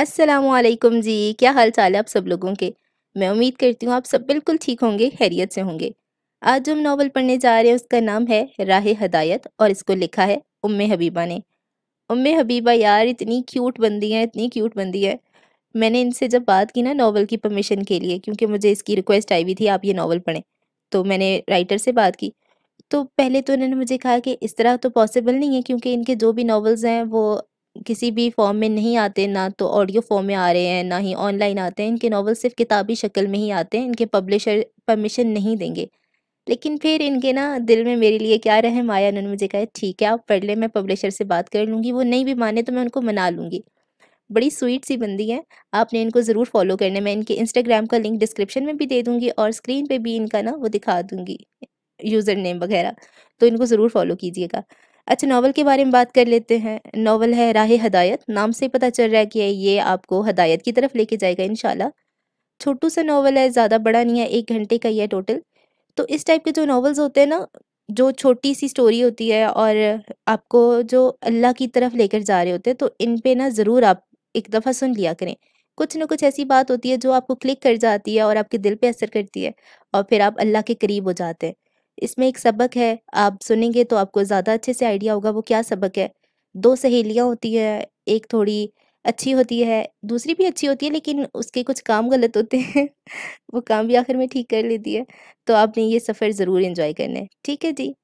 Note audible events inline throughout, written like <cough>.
असलकुम जी क्या हाल चाल है आप सब लोगों के मैं उम्मीद करती हूँ आप सब बिल्कुल ठीक होंगे हैरियत से होंगे आज जो हम नावल पढ़ने जा रहे हैं उसका नाम है राह हदायत और इसको लिखा है उम्म हबीबा ने उम्म हबीबा यार इतनी क्यूट बंदी है इतनी क्यूट बंदी है मैंने इनसे जब बात की ना नावल की परमिशन के लिए क्योंकि मुझे इसकी रिक्वेस्ट आई हुई थी आप ये नावल पढ़ें तो मैंने राइटर से बात की तो पहले तो उन्होंने मुझे कहा कि इस तरह तो पॉसिबल नहीं है क्योंकि इनके जो भी नावल्स हैं वो किसी भी फॉर्म में नहीं आते ना तो ऑडियो फॉर्म में आ रहे हैं ना ही ऑनलाइन आते हैं इनके नावल सिर्फ किताबी शक्ल में ही आते हैं इनके पब्लिशर परमिशन नहीं देंगे लेकिन फिर इनके ना दिल में मेरे लिए क्या रहम आया उन्होंने मुझे कहा ठीक है आप पढ़ लें मैं पब्लिशर से बात कर लूँगी वो नहीं भी माने तो मैं उनको मना लूँगी बड़ी स्वीट सी बंदी है आपने इनको ज़रूर फॉलो करने मैं इनके इंस्टाग्राम का लिंक डिस्क्रिप्शन में भी दे दूँगी और स्क्रीन पर भी इनका ना वो दिखा दूँगी यूज़र नेम वगैरह तो इनको ज़रूर फॉलो कीजिएगा अच्छा नावल के बारे में बात कर लेते हैं नावल है राह हदायत नाम से पता चल रहा है कि ये आपको हदायत की तरफ लेके जाएगा इन छोटू सा नावल है ज़्यादा बड़ा नहीं है एक घंटे का ही है टोटल तो इस टाइप के जो नावल्स होते हैं ना जो छोटी सी स्टोरी होती है और आपको जो अल्लाह की तरफ लेकर जा रहे होते हैं तो इन पे ना ज़रूर आप एक दफ़ा सुन लिया करें कुछ ना कुछ ऐसी बात होती है जो आपको क्लिक कर जाती है और आपके दिल पे असर करती है और फिर आप अल्लाह के करीब हो जाते हैं इसमें एक सबक है आप सुनेंगे तो आपको ज़्यादा अच्छे से आइडिया होगा वो क्या सबक है दो सहेलियाँ होती हैं एक थोड़ी अच्छी होती है दूसरी भी अच्छी होती है लेकिन उसके कुछ काम गलत होते हैं <laughs> वो काम भी आखिर में ठीक कर लेती है तो आपने ये सफ़र ज़रूर इन्जॉय करना है ठीक है जी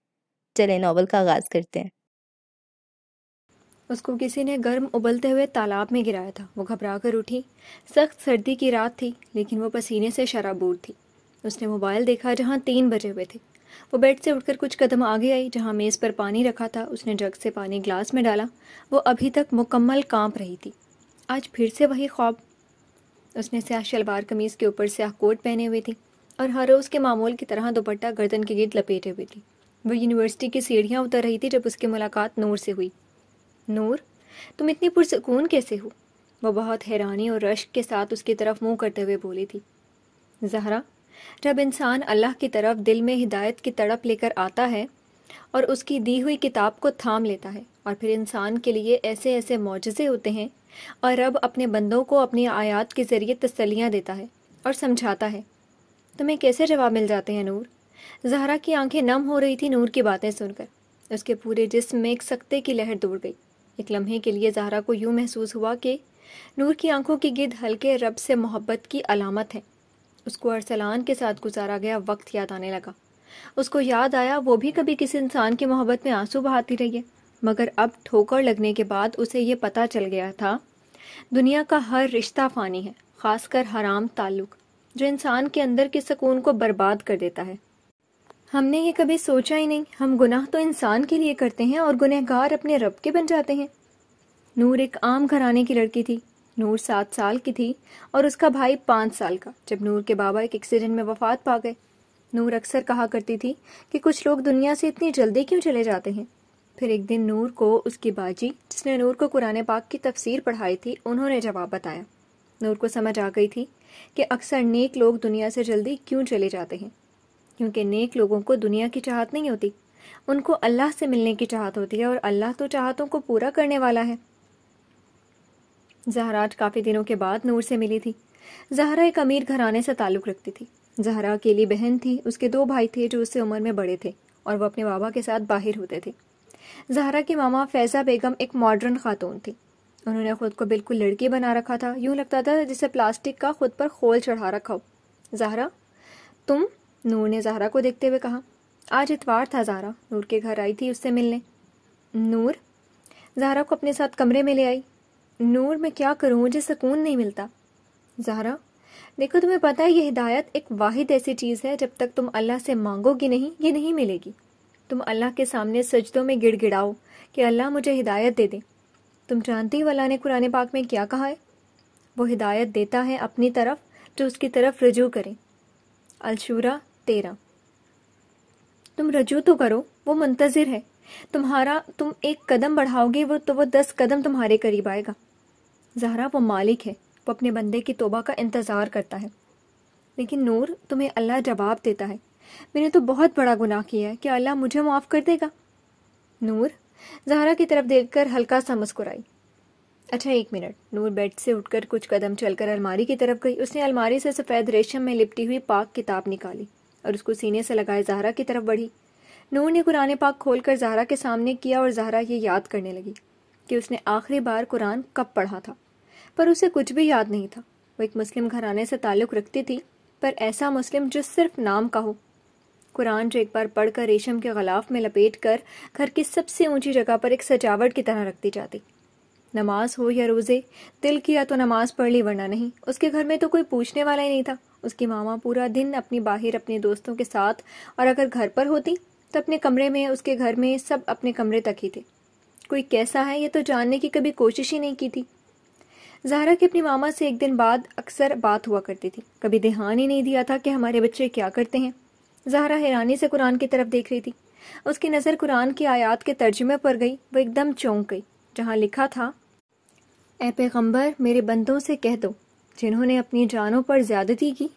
चले नावल का आगाज़ करते हैं उसको किसी ने गर्म उबलते हुए तालाब में गिराया था वो घबरा कर उठी सख्त सर्दी की रात थी लेकिन वो पसीने से शराबूर थी उसने मोबाइल देखा जहाँ तीन बजे हुए थे वो बेड से उठकर कुछ कदम आगे आई जहाँ मेज़ पर पानी रखा था उसने जग से पानी ग्लास में डाला वो अभी तक मुकम्मल कांप रही थी आज फिर से वही ख्वाब उसने स्याह शलवार कमीज़ के ऊपर स्याह कोट पहने हुए थी और हर रोज़ के मामूल की तरह दोपट्टा गर्दन के गिर्द लपेटे हुए थी वो यूनिवर्सिटी की सीढ़ियाँ उतर रही थी जब उसकी मुलाकात नूर से हुई नूर तुम इतनी पुरसकून कैसे हो वो बहुत हैरानी और रश्क के साथ उसकी तरफ मुंह करते हुए बोली थी जहरा जब इंसान अल्लाह की तरफ दिल में हिदायत की तड़प लेकर आता है और उसकी दी हुई किताब को थाम लेता है और फिर इंसान के लिए ऐसे ऐसे मुजज़े होते हैं और रब अपने बंदों को अपनी आयात के ज़रिए तसलियाँ देता है और समझाता है तुम्हें कैसे जवाब मिल जाते हैं नूर जहरा की आंखें नम हो रही थी नूर की बातें सुनकर उसके पूरे जिस्म में एक सख्ते की लहर दौड़ गई एक लम्हे के लिए जहरा को यूँ महसूस हुआ कि नूर की आंखों की गिद हल्के रब से मोहब्बत की अलामत है उसको अरसलान के साथ गुजारा गया वक्त याद आने लगा उसको याद आया वो भी कभी किसी इंसान की मोहब्बत में आंसू बहाती रही है मगर अब ठोकर लगने के बाद उसे ये पता चल गया था दुनिया का हर रिश्ता फ़ानी है खासकर हराम ताल्लुक जो इंसान के अंदर के सुकून को बर्बाद कर देता है हमने ये कभी सोचा ही नहीं हम गुनाह तो इंसान के लिए करते हैं और गुनहगार अपने रब के बन जाते हैं नूर एक आम घराने की लड़की थी नूर सात साल की थी और उसका भाई पाँच साल का जब नूर के बाबा एक एक्सीडेंट में वफात पा गए नूर अक्सर कहा करती थी कि कुछ लोग दुनिया से इतनी जल्दी क्यों चले जाते हैं फिर एक दिन नूर को उसकी बाजी जिसने नूर को कुरान पाक की तफसीर पढ़ाई थी उन्होंने जवाब बताया नूर को समझ आ गई थी कि अक्सर नेक लोग दुनिया से जल्दी क्यों चले जाते हैं क्योंकि नेक लोगों को दुनिया की चाहत नहीं होती उनको अल्लाह से मिलने की चाहत होती है और अल्लाह तो चाहतों को पूरा करने वाला है जहरा आज काफ़ी दिनों के बाद नूर से मिली थी जहरा एक अमीर घराने से ताल्लुक़ रखती थी जहरा अकेली बहन थी उसके दो भाई थे जो उससे उम्र में बड़े थे और वह अपने बाबा के साथ बाहर होते थे जहरा के मामा फैज़ा बेगम एक मॉडर्न खातून थी उन्होंने खुद को बिल्कुल लड़की बना रखा था यूं लगता था जिसे प्लास्टिक का खुद पर खोल चढ़ा रखा हो जहरा तुम नूर ने जहरा को देखते हुए कहा आज इतवार था जहरा नूर के घर आई थी उससे मिलने नूर जहरा को अपने साथ कमरे में ले आई नूर मैं क्या करूँ मुझे सुकून नहीं मिलता जहरा देखो तुम्हें पता है ये हिदायत एक वाहिद ऐसी चीज़ है जब तक तुम अल्लाह से मांगोगी नहीं ये नहीं मिलेगी तुम अल्लाह के सामने सजदों में गिड़गिड़ाओ कि अल्लाह मुझे हिदायत दे दे तुम जानती हो अल्लाह ने कुरान पाक में क्या कहा है वो हिदायत देता है अपनी तरफ जो उसकी तरफ रजू करें अलशूरा तेरा तुम रजू तो करो वो मंतज़िर है तुम्हारा तुम एक कदम बढ़ाओगे वो तो वो दस कदम तुम्हारे करीब आएगा जहरा वो मालिक है वो अपने बंदे की तोबा का इंतज़ार करता है लेकिन नूर तुम्हें अल्लाह जवाब देता है मैंने तो बहुत बड़ा गुनाह किया है कि अल्लाह मुझे माफ़ कर देगा नूर जहरा की तरफ देखकर हल्का सा मुस्कुराई अच्छा एक मिनट नूर बेड से उठकर कुछ कदम चलकर अलमारी की तरफ गई उसने अलमारी से सफ़ेद रेशम में लिपटी हुई पाक किताब निकाली और उसको सीने से लगाए जहरा की तरफ बढ़ी नूर ने कुरान पाक खोल कर जहरा के सामने किया और जहरा ये याद करने लगी कि उसने आखिरी बार कुरान कब पढ़ा था पर उसे कुछ भी याद नहीं था वो एक मुस्लिम घराने से ताल्लुक़ रखती थी पर ऐसा मुस्लिम जो सिर्फ नाम का हो कुरान जो एक बार पढ़कर रेशम के गलाफ में लपेट कर घर की सबसे ऊंची जगह पर एक सजावट की तरह रख दी जाती नमाज हो या रोज़े दिल किया तो नमाज पढ़ ली वरना नहीं उसके घर में तो कोई पूछने वाला ही नहीं था उसकी मामा पूरा दिन अपनी बाहर अपने दोस्तों के साथ और अगर घर पर होती तो अपने कमरे में उसके घर में सब अपने कमरे तक ही थे कोई कैसा है ये तो जानने की कभी कोशिश ही नहीं की थी जहरा की अपनी मामा से एक दिन बाद अक्सर बात हुआ करती थी कभी ध्यान ही नहीं दिया था कि हमारे बच्चे क्या करते हैं जहरा हैरानी से कुरान की तरफ देख रही थी उसकी नज़र कुरान की आयात के तर्जुमे पर गई वो एकदम चौंक गई जहाँ लिखा था ए पैगम्बर मेरे बंदों से कह दो जिन्होंने अपनी जानों पर ज्यादती की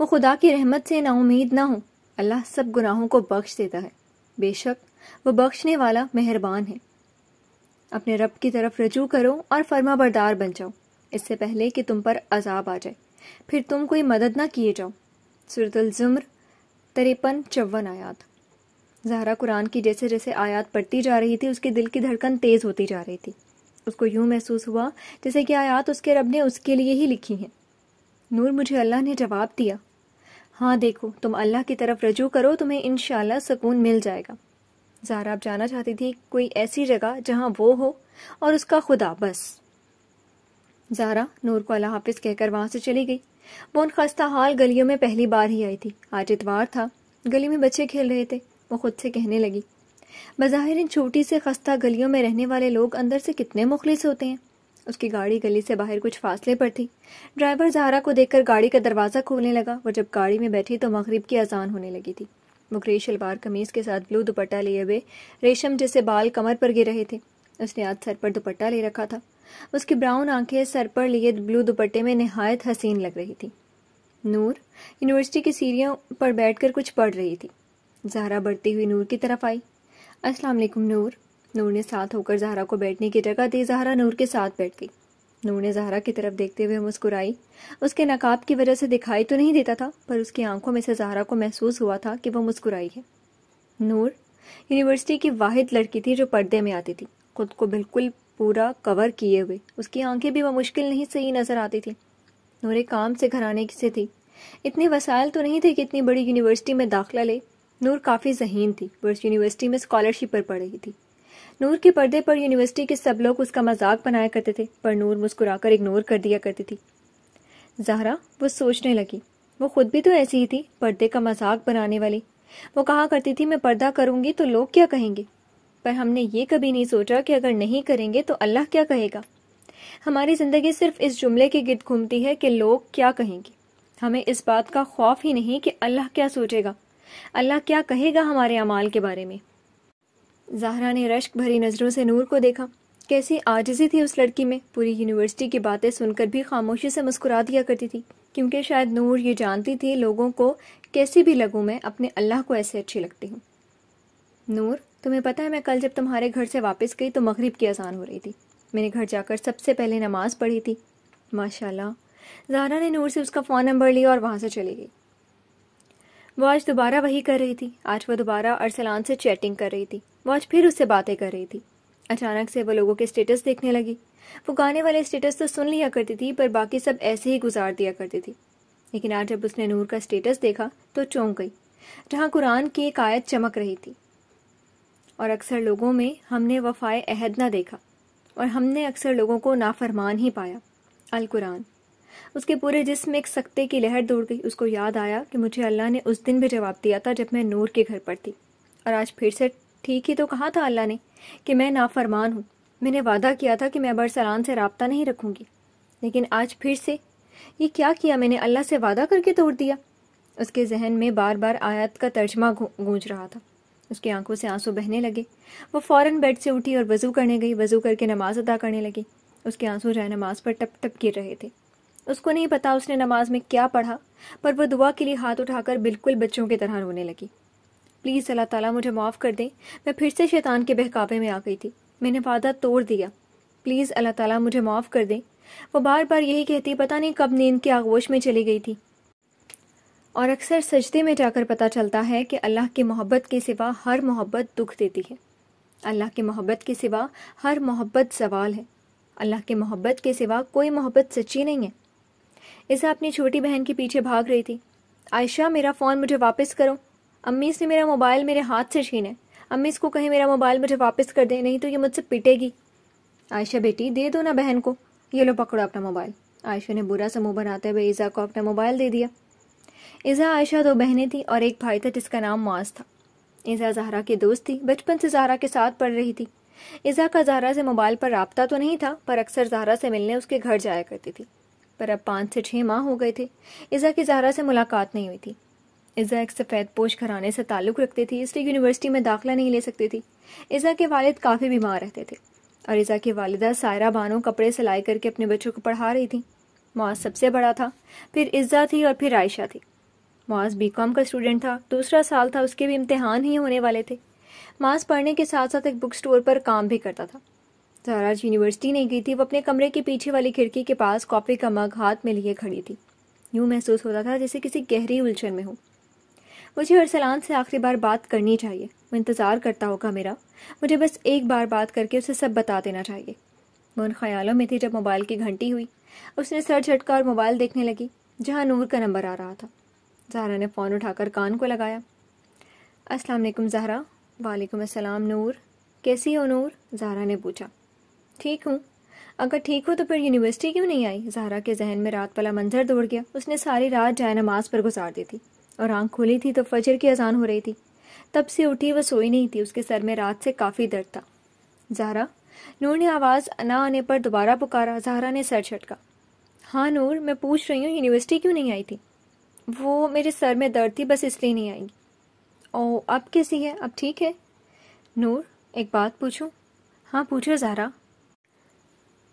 वो खुदा की रहमत से नाउमीद ना हो अल्लाह सब गुनाहों को बख्श देता है बेशक वह बख्शने वाला मेहरबान है अपने रब की तरफ रजू करो और फर्मा बरदार बन जाओ इससे पहले कि तुम पर अजाब आ जाए फिर तुम कोई मदद ना किए जाओ सुरतुलज़ुम्र तरेपन चौवन आयात जहरा कुरान की जैसे जैसे आयात पढ़ती जा रही थी उसके दिल की धड़कन तेज़ होती जा रही थी उसको यूं महसूस हुआ जैसे कि आयात उसके रब ने उसके लिए ही लिखी हैं नूर मुझे अल्लाह ने जवाब दिया हाँ देखो तुम अल्लाह की तरफ रजू करो तुम्हें इन सुकून मिल जाएगा ज़ारा आप जाना चाहती थी कोई ऐसी जगह जहाँ वो हो और उसका खुदा बस ज़ारा नूर को अल्लाह हाफिज कहकर वहाँ से चली गई वो उन खस्ता हाल गलियों में पहली बार ही आई थी आज इतवार था गली में बच्चे खेल रहे थे वो खुद से कहने लगी बज़ाहिर इन छोटी से खस्ता गलियों में रहने वाले लोग अंदर से कितने मुखलिस होते हैं उसकी गाड़ी गली से बाहर कुछ फासले पर थी ड्राइवर जहरा को देखकर गाड़ी का दरवाज़ा खोलने लगा वो जब गाड़ी में बैठी तो मग़रब की अजान होने लगी थी वो शलवार कमीज के साथ ब्लू दुपट्टा लिए हुए रेशम जैसे बाल कमर पर गिर रहे थे उसने आज सर पर दुपट्टा ले रखा था उसकी ब्राउन आंखें सर पर लिए ब्लू दुपट्टे में नहायत हसीन लग रही थी नूर यूनिवर्सिटी की सीढ़ियों पर बैठकर कुछ पढ़ रही थी जहरा बढ़ती हुई नूर की तरफ आई अस्सलाम नूर नूर ने साथ होकर जहरा को बैठने की जगह दी जहरा नूर के साथ बैठ गई नूर ने जहरा की तरफ देखते हुए मुस्कुराई उसके नकाब की वजह से दिखाई तो नहीं देता था पर उसकी आंखों में से जहरा को महसूस हुआ था कि वह मुस्कुराई है नूर यूनिवर्सिटी की वाहिद लड़की थी जो पर्दे में आती थी खुद को बिल्कुल पूरा कवर किए हुए उसकी आंखें भी वह मुश्किल नहीं सही नजर आती थी नूर एक काम से घराने से थी इतने वसायल तो नहीं थे कि इतनी बड़ी यूनिवर्सिटी में दाखिला ले नूर काफ़ी जहीन थी वो इस यूनिवर्सिटी में स्कॉलरशिप पर पढ़ रही थी नूर के पर्दे पर यूनिवर्सिटी के सब लोग उसका मजाक बनाया करते थे पर नूर मुस्कुराकर इग्नोर कर दिया करती थी जहरा वो सोचने लगी वो खुद भी तो ऐसी ही थी पर्दे का मजाक बनाने वाली वो कहा करती थी मैं पर्दा करूंगी तो लोग क्या कहेंगे पर हमने ये कभी नहीं सोचा कि अगर नहीं करेंगे तो अल्लाह क्या कहेगा हमारी ज़िंदगी सिर्फ इस जुमले के गिर्द घूमती है कि लोग क्या कहेंगे हमें इस बात का खौफ ही नहीं कि अल्लाह क्या सोचेगा अल्लाह क्या कहेगा हमारे अमाल के बारे में जहरा ने रश्क भरी नज़रों से नूर को देखा कैसी आजिजी थी उस लड़की में पूरी यूनिवर्सिटी की बातें सुनकर भी खामोशी से मुस्कुरा दिया करती थी क्योंकि शायद नूर ये जानती थी लोगों को कैसी भी लगूँ मैं अपने अल्लाह को ऐसे अच्छी लगती हूँ नूर तुम्हें पता है मैं कल जब तुम्हारे घर से वापस गई तो मगरिब की आसान हो रही थी मैंने घर जाकर सबसे पहले नमाज पढ़ी थी माशाल्लाह जहरा ने नूर से उसका फ़ोन नंबर लिया और वहाँ से चली गई वो आज दोबारा वही कर रही थी आज वो दोबारा अरसलान से चैटिंग कर रही थी वो आज फिर उससे बातें कर रही थी अचानक से वो लोगों के स्टेटस देखने लगी वो गाने वाले स्टेटस तो सुन लिया करती थी पर बाकी सब ऐसे ही गुजार दिया करती थी लेकिन आज जब उसने नूर का स्टेटस देखा तो चौंक गई जहाँ कुरान की एक आयत चमक रही थी और अक्सर लोगों में हमने वफाए अहद ना देखा और हमने अक्सर लोगों को नाफरमान ही पाया अल कुरान उसके पूरे जिसम एक सख्ते की लहर दौड़ गई उसको याद आया कि मुझे अल्लाह ने उस दिन भी जवाब दिया था जब मैं नूर के घर पर थी और आज फिर से ठीक ही तो कहा था अल्लाह ने कि मैं नाफरमान हूँ मैंने वादा किया था कि मैं बरसलान से रबता नहीं रखूँगी लेकिन आज फिर से ये क्या किया मैंने अल्लाह से वादा करके तोड़ दिया उसके जहन में बार बार आयत का तर्जमा गूंज रहा था उसकी आंखों से आंसू बहने लगे वो फ़ौरन बेड से उठी और वज़ू करने गई वज़ू करके नमाज अदा करने लगी उसके आंसू जाए नमाज पर टप टप गिर रहे थे उसको नहीं पता उसने नमाज में क्या पढ़ा पर वह दुआ के लिए हाथ उठाकर बिल्कुल बच्चों की तरह रोने लगी प्लीज़ अल्लाह ताला मुझे माफ़ कर दें मैं फिर से शैतान के बहकावे में आ गई थी मैंने वादा तोड़ दिया प्लीज़ अल्लाह ताला मुझे माफ़ कर दें वो बार बार यही कहती पता नहीं कब नींद के आगोश में चली गई थी और अक्सर सजदे में जाकर पता चलता है कि अल्लाह की मोहब्बत के सिवा हर मोहब्बत दुख देती है अल्लाह की मोहब्बत के सिवा हर मोहब्बत सवाल है अल्लाह की मोहब्बत के सिवा कोई मोहब्बत सच्ची नहीं है इसे अपनी छोटी बहन के पीछे भाग रही थी आयशा मेरा फ़ोन मुझे वापस करो अम्मी इसने मेरा मोबाइल मेरे हाथ से छीना है अम्मी इसको कहीं मेरा मोबाइल मुझे वापस कर दे नहीं तो ये मुझसे पिटेगी आयशा बेटी दे दो ना बहन को ये लो पकड़ो अपना मोबाइल आयशा ने बुरा समूह बनाते हुए ईज़ा को अपना मोबाइल दे दिया ईज़ा आयशा दो बहनें थी और एक भाई था जिसका नाम मास था ईज़ा जहरा की दोस्त थी बचपन से जहरा के साथ पढ़ रही थी ईज़ा का जहरा से मोबाइल पर रबता तो नहीं था पर अक्सर जहरा से मिलने उसके घर जाया करती थी पर अब पाँच से छः माह हो गए थे ईज़ा की जहरा से मुलाकात नहीं हुई थी इज़ा एक सफ़ेद पोश घराने से ताल्लुक़ रखती थी इसलिए यूनिवर्सिटी में दाखिला नहीं ले सकती थी इज़ा के वालिद काफ़ी बीमार रहते थे और इज़ा की वालिदा सायरा बानो कपड़े सिलाई करके अपने बच्चों को पढ़ा रही थी मुआज सबसे बड़ा था फिर इज़ा थी और फिर आयशा थी मुआज बी कॉम का स्टूडेंट था दूसरा साल था उसके भी इम्तहान ही होने वाले थे माज पढ़ने के साथ साथ एक बुक स्टोर पर काम भी करता था जहराज यूनिवर्सिटी नहीं गई थी वो अपने कमरे के पीछे वाली खिड़की के पास कॉपी का मग हाथ में लिए खड़ी थी यूँ महसूस होता था जैसे किसी गहरी उलझन में हो मुझे अरसलान से आखिरी बार बात करनी चाहिए वो इंतज़ार करता होगा मेरा मुझे बस एक बार बात करके उसे सब बता देना चाहिए वो उन ख्यालों में थी जब मोबाइल की घंटी हुई उसने सर झटका और मोबाइल देखने लगी जहाँ नूर का नंबर आ रहा था जहरा ने फ़ोन उठाकर कान को लगाया अस्सलाम वालेकुम जहरा वालेकुम अस्सलाम नूर कैसी हो नूर जहरा ने पूछा ठीक हूँ अगर ठीक हो तो फिर यूनिवर्सिटी क्यों नहीं आई जहरा के जहन में रात वाला मंजर दौड़ गया उसने सारी रात जाए नमाज पर गुजार दी थी और आंख खुली थी तो फजर की अजान हो रही थी तब से उठी वह सोई नहीं थी उसके सर में रात से काफ़ी दर्द था जहरा नूर ने आवाज़ ना आने पर दोबारा पुकारा जहरा ने सर छटका हाँ नूर मैं पूछ रही हूँ यूनिवर्सिटी क्यों नहीं आई थी वो मेरे सर में दर्द थी बस इसलिए नहीं आई ओ अब कैसी है अब ठीक है नूर एक बात पूछूं हाँ पूछो जहरा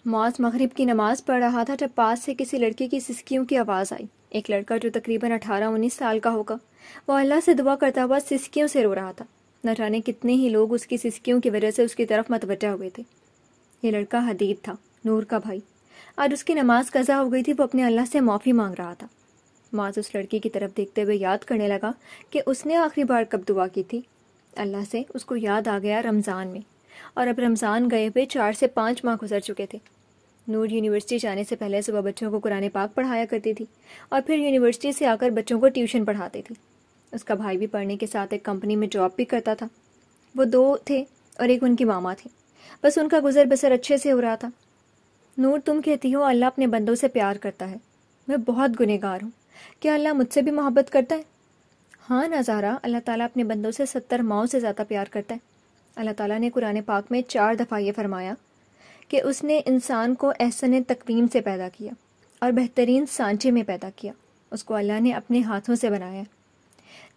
मौज मगरिब की नमाज़ पढ़ रहा था जब पास से किसी लड़के की सिसकियों की आवाज़ आई एक लड़का जो तकरीबन अठारह उन्नीस साल का होगा वह अल्लाह से दुआ करता हुआ सिसकियों से रो रहा था न जाने कितने ही लोग उसकी सिसकियों की वजह से उसकी तरफ मतवजह हुए थे ये लड़का हदीद था नूर का भाई आज उसकी नमाज कज़ा हो गई थी वो अपने अल्लाह से माफ़ी मांग रहा था माज उस लड़की की तरफ देखते हुए याद करने लगा कि उसने आखिरी बार कब दुआ की थी अल्लाह से उसको याद आ गया रमज़ान में और अब रमज़ान गए हुए चार से पाँच माह गुजर चुके थे नूर यूनिवर्सिटी जाने से पहले सुबह बच्चों को कुरान पाक पढ़ाया करती थी और फिर यूनिवर्सिटी से आकर बच्चों को ट्यूशन पढ़ाती थी उसका भाई भी पढ़ने के साथ एक कंपनी में जॉब भी करता था वो दो थे और एक उनकी मामा थी बस उनका गुजर बसर अच्छे से हो रहा था नूर तुम कहती हो अल्लाह अपने बंदों से प्यार करता है मैं बहुत गुनहगार हूँ क्या अल्लाह मुझसे भी मोहब्बत करता है हाँ नज़ारा अल्लाह ताला अपने बंदों से सत्तर माओ से ज़्यादा प्यार करता है अल्लाह ताला ने कुरान पाक में चार दफ़ा ये फरमाया कि उसने इंसान को एहसन तकवीम से पैदा किया और बेहतरीन सांचे में पैदा किया उसको अल्लाह ने अपने हाथों से बनाया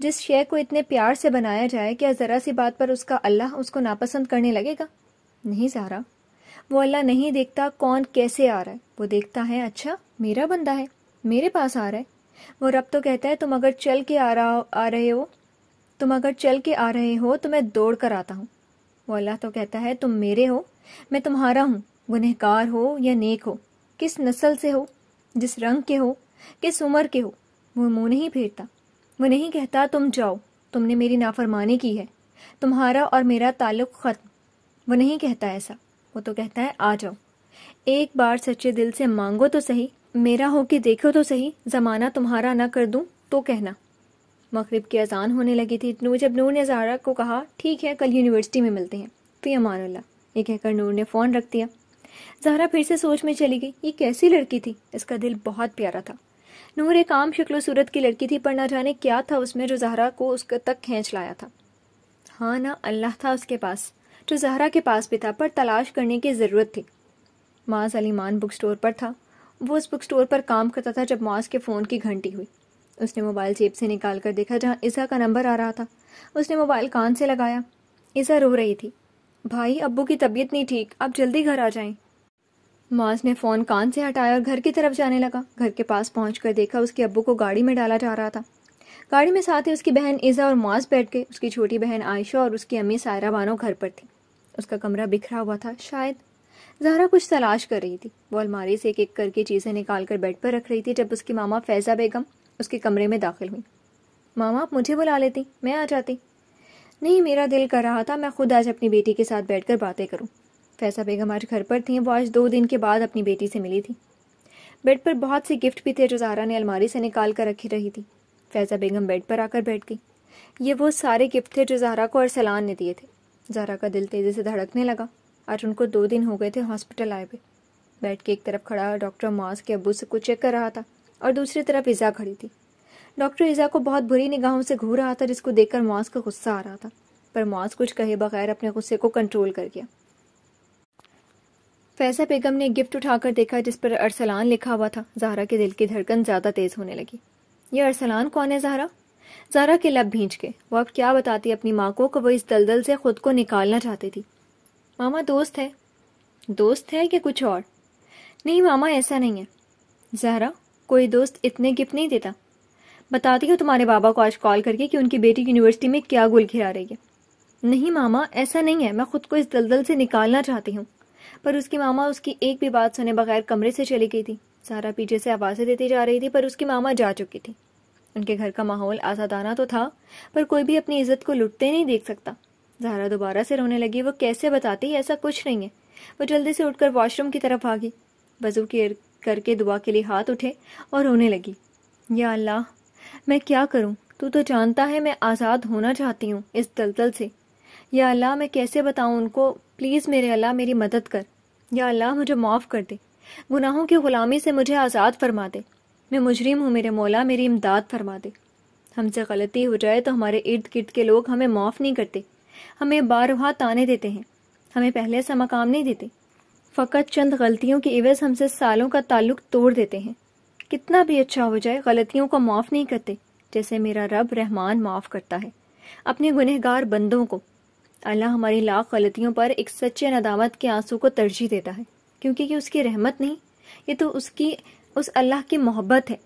जिस शेय को इतने प्यार से बनाया जाए कि ज़रा सी बात पर उसका अल्लाह उसको नापसंद करने लगेगा नहीं सारा वो अल्लाह नहीं देखता कौन कैसे आ रहा है वो देखता है अच्छा मेरा बंदा है मेरे पास आ रहा है वो रब तो कहता है तुम अगर चल के आ रहा आ रहे हो तुम अगर चल के आ रहे हो तो मैं दौड़ कर आता हूँ वो अल्लाह तो कहता है तुम मेरे हो मैं तुम्हारा हूँ गुनहकार हो या नेक हो किस नस्ल से हो जिस रंग के हो किस उम्र के हो वो मुँह नहीं फेरता वो नहीं कहता तुम जाओ तुमने मेरी नाफरमानी की है तुम्हारा और मेरा ताल्लुक ख़त्म वो नहीं कहता ऐसा वो तो कहता है आ जाओ एक बार सच्चे दिल से मांगो तो सही मेरा हो के देखो तो सही ज़माना तुम्हारा ना कर दूं तो कहना मगरब की अजान होने लगी थी जब नूर ने जहरा को कहा ठीक है कल यूनिवर्सिटी में मिलते हैं फ़ी अमानुल्ला ये कहकर नूर ने फ़ोन रख दिया जहरा फिर से सोच में चली गई ये कैसी लड़की थी इसका दिल बहुत प्यारा था नूर एक आम शक्ल सूरत की लड़की थी पर ना जाने क्या था उसमें जो जहरा को उस तक खींच लाया था हाँ ना अल्लाह था उसके पास जो जहरा के पास भी था पर तलाश करने की ज़रूरत थी माज अलीमान बुक स्टोर पर था वो उस बुक स्टोर पर काम करता था जब माज के फ़ोन की घंटी हुई उसने मोबाइल जेब से निकाल कर देखा जहाँ ईज़ा का नंबर आ रहा था उसने मोबाइल कान से लगाया ईजा रो रही थी भाई अब्बू की तबीयत नहीं ठीक आप जल्दी घर आ जाएं। माज ने फ़ोन कान से हटाया और घर की तरफ जाने लगा घर के पास पहुंचकर देखा उसके अब्बू को गाड़ी में डाला जा रहा था गाड़ी में साथ ही उसकी बहन ईज़ा और माज बैठ गए उसकी छोटी बहन आयशा और उसकी अम्मी सायरा बानो घर पर थी उसका कमरा बिखरा हुआ था शायद जहरा कुछ तलाश कर रही थी वो अलमारी से एक एक करके चीज़ें निकाल कर बेड पर रख रही थी जब उसकी मामा फैज़ा बेगम उसके कमरे में दाखिल हुई मामा आप मुझे बुला लेती मैं आ जाती नहीं मेरा दिल कर रहा था मैं खुद आज अपनी बेटी के साथ बैठकर बातें करूं फैसा बेगम आज घर पर थी वो आज दो दिन के बाद अपनी बेटी से मिली थी बेड पर बहुत से गिफ्ट भी थे जो जहरा ने अलमारी से निकाल कर रखी रही थी फैज़ा बेगम बेड पर आकर बैठ गई ये वो सारे गिफ्ट थे जो जहरा को सलान ने दिए थे जहरा का दिल तेज़ी से धड़कने लगा आज उनको दो दिन हो गए थे हॉस्पिटल आए हुए बैठ के एक तरफ खड़ा डॉक्टर मास के अबू से कुछ चेक कर रहा था और दूसरी तरफ इज़ा खड़ी थी डॉक्टर ईजा को बहुत बुरी निगाहों से घूर रहा था जिसको देखकर मॉस का गुस्सा आ रहा था पर मॉस कुछ कहे बगैर अपने गुस्से को कंट्रोल कर गया फैसा बेगम ने गिफ्ट उठाकर देखा जिस पर अरसलान लिखा हुआ था जहरा के दिल की धड़कन ज़्यादा तेज़ होने लगी ये अरसलान कौन है जहरा जहरा के लब भींच के वो अब क्या बताती अपनी माँ को कि वो इस दलदल से खुद को निकालना चाहती थी मामा दोस्त है दोस्त है या कुछ और नहीं मामा ऐसा नहीं है जहरा कोई दोस्त इतने गिफ्ट नहीं देता बताती हूँ तुम्हारे बाबा को आज कॉल करके कि उनकी बेटी यूनिवर्सिटी में क्या गुल खिला रही है नहीं मामा ऐसा नहीं है मैं खुद को इस दलदल से निकालना चाहती हूँ पर उसकी मामा उसकी एक भी बात सुने बगैर कमरे से चली गई थी सारा पीछे से आवाज़ें देती जा रही थी पर उसकी मामा जा चुकी थी उनके घर का माहौल आज़ादाना तो था पर कोई भी अपनी इज्जत को लुटते नहीं देख सकता जहरा दोबारा से रोने लगी वो कैसे बताती ऐसा कुछ नहीं है वो जल्दी से उठकर वॉशरूम की तरफ भागी वजू की करके दुआ के लिए हाथ उठे और रोने लगी या अल्लाह मैं क्या करूं? तू तो जानता है मैं आज़ाद होना चाहती हूँ इस दलदल से या अल्लाह मैं कैसे बताऊँ उनको प्लीज़ मेरे अल्लाह मेरी मदद कर या अल्लाह मुझे माफ़ कर दे गुनाहों की ग़ुलामी से मुझे आज़ाद फरमा दे मैं मुजरिम हूँ मेरे मौला मेरी इमदाद फरमा दे हमसे गलती हो जाए तो हमारे इर्द गिर्द के लोग हमें माफ़ नहीं करते हमें बार ताने देते हैं हमें पहले सा मकाम नहीं देते फ़कत चंद गलतियों की इवज हमसे सालों का ताल्लुक तोड़ देते हैं कितना भी अच्छा हो जाए गलतियों को माफ़ नहीं करते जैसे मेरा रब रहमान माफ़ करता है अपने गुनहगार बंदों को अल्लाह हमारी लाख गलतियों पर एक सच्चे नदामत के आंसू को तरजीह देता है क्योंकि ये उसकी रहमत नहीं ये तो उसकी उस अल्लाह की मोहब्बत है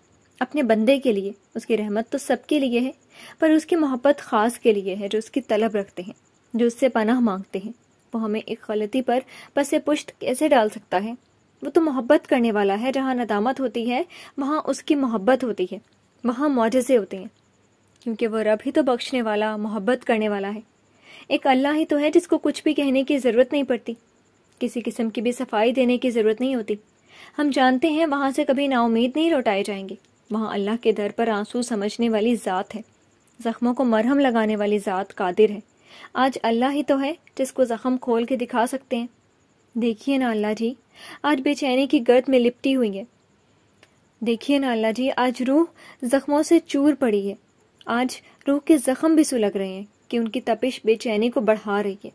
अपने बंदे के लिए उसकी रहमत तो सबके लिए है पर उसकी मोहब्बत ख़ास के लिए है जो उसकी तलब रखते हैं जो उससे पनाह मांगते हैं वो हमें एक गलती पर पसे पुश्त कैसे डाल सकता है वो तो मोहब्बत करने वाला है जहाँ नदामत होती है वहाँ उसकी मोहब्बत होती है वहाँ मुआजे होते हैं क्योंकि वह रब ही तो बख्शने वाला मोहब्बत करने वाला है एक अल्लाह ही तो है जिसको कुछ भी कहने की ज़रूरत नहीं पड़ती किसी किस्म की भी सफाई देने की ज़रूरत नहीं होती हम जानते हैं वहाँ से कभी नाउमीद नहीं लौटाए जाएंगे वहाँ अल्लाह के दर पर आंसू समझने वाली ज़ात है ज़ख्मों को मरहम लगाने वाली ज़ात कादिर है आज अल्लाह ही तो है जिसको ज़ख्म खोल के दिखा सकते हैं देखिए ना अल्लाह जी आज बेचैनी की गर्द में लिपटी हुई है देखिए ना अल्लाह जी आज रूह जख्मों से चूर पड़ी है आज रूह के जख्म भी सुलग रहे हैं कि उनकी तपिश बेचैनी को बढ़ा रही है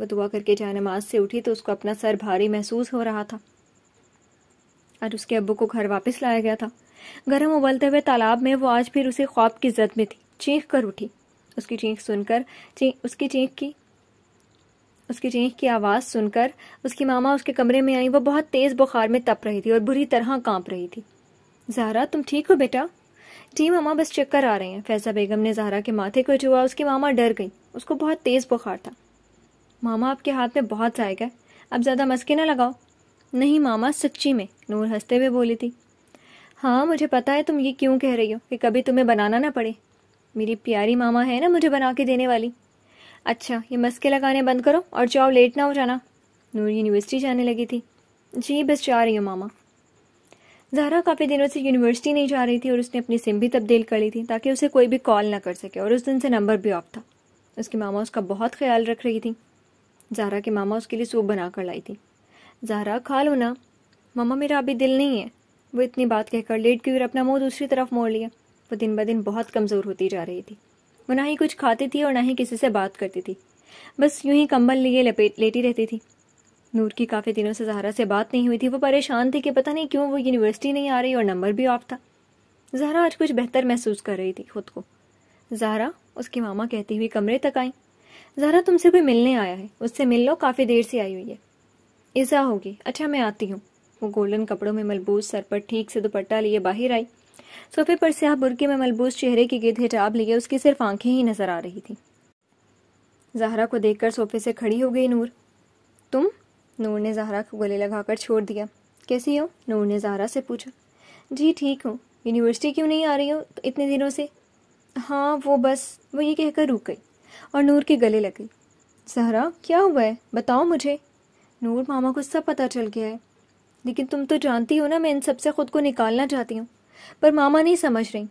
वह दुआ करके जानमाज से उठी तो उसको अपना सर भारी महसूस हो रहा था और उसके अब्बू को घर वापस लाया गया था गर्म उबलते हुए तालाब में वो आज फिर उसे ख्वाब की जद में थी चीख कर उठी उसकी चीख सुनकर ची, उसकी चीख की उसकी चीख की आवाज़ सुनकर उसकी मामा उसके कमरे में आई वह बहुत तेज़ बुखार में तप रही थी और बुरी तरह कांप रही थी जहरा तुम ठीक हो बेटा जी मामा बस चक्कर आ रहे हैं फैज़ा बेगम ने जहरा के माथे को छुआ उसकी मामा डर गई उसको बहुत तेज़ बुखार था मामा आपके हाथ में बहुत जायका है अब ज़्यादा मस्के ना लगाओ नहीं मामा सच्ची में नूर हंसते हुए बोली थी हाँ मुझे पता है तुम ये क्यों कह रही हो कि कभी तुम्हें बनाना ना पड़े मेरी प्यारी मामा है ना मुझे बना के देने वाली अच्छा ये मस्के लगाने बंद करो और जाओ लेट ना हो जाना नूर यूनिवर्सिटी जाने लगी थी जी बस जा रही हूँ मामा जहरा काफ़ी दिनों से यूनिवर्सिटी नहीं जा रही थी और उसने अपनी सिम भी तब्दील कर ली थी ताकि उसे कोई भी कॉल ना कर सके और उस दिन से नंबर भी ऑफ था उसके मामा उसका बहुत ख्याल रख रही थी जहरा के मामा उसके लिए सूप बना कर लाई थी जहरा खा लो ना मामा मेरा अभी दिल नहीं है वो इतनी बात कहकर लेट गई और अपना मुंह दूसरी तरफ मोड़ लिया वो दिन ब दिन बहुत कमज़ोर होती जा रही थी वो ना ही कुछ खाती थी और ना ही किसी से बात करती थी बस यूं ही कंबल लिए लेटी रहती थी नूर की काफ़ी दिनों से जहरा से बात नहीं हुई थी वो परेशान थी कि पता नहीं क्यों वो यूनिवर्सिटी नहीं आ रही और नंबर भी ऑफ था जहरा आज कुछ बेहतर महसूस कर रही थी खुद को जहरा उसकी मामा कहती हुई कमरे तक आई जहरा तुमसे कोई मिलने आया है उससे मिल लो काफ़ी देर से आई हुई है ईजा होगी अच्छा मैं आती हूँ वो गोल्डन कपड़ों में मलबूज सर पर ठीक से दुपट्टा लिए बाहर आई सोफे तो पर से आप बुरके में मलबूस चेहरे के गिरध हिटाब लिए उसकी सिर्फ आंखें ही नजर आ रही थी जहरा को देखकर सोफे से खड़ी हो गई नूर तुम नूर ने जहरा को गले लगाकर छोड़ दिया कैसी हो नूर ने जहरा से पूछा जी ठीक हूँ यूनिवर्सिटी क्यों नहीं आ रही हो इतने दिनों से हाँ वो बस वो ये कहकर रुक गई और नूर के गले लग गई जहरा क्या हुआ है बताओ मुझे नूर मामा को सब पता चल गया है लेकिन तुम तो जानती हो ना मैं इन सबसे ख़ुद को निकालना चाहती हूँ पर मामा नहीं समझ रही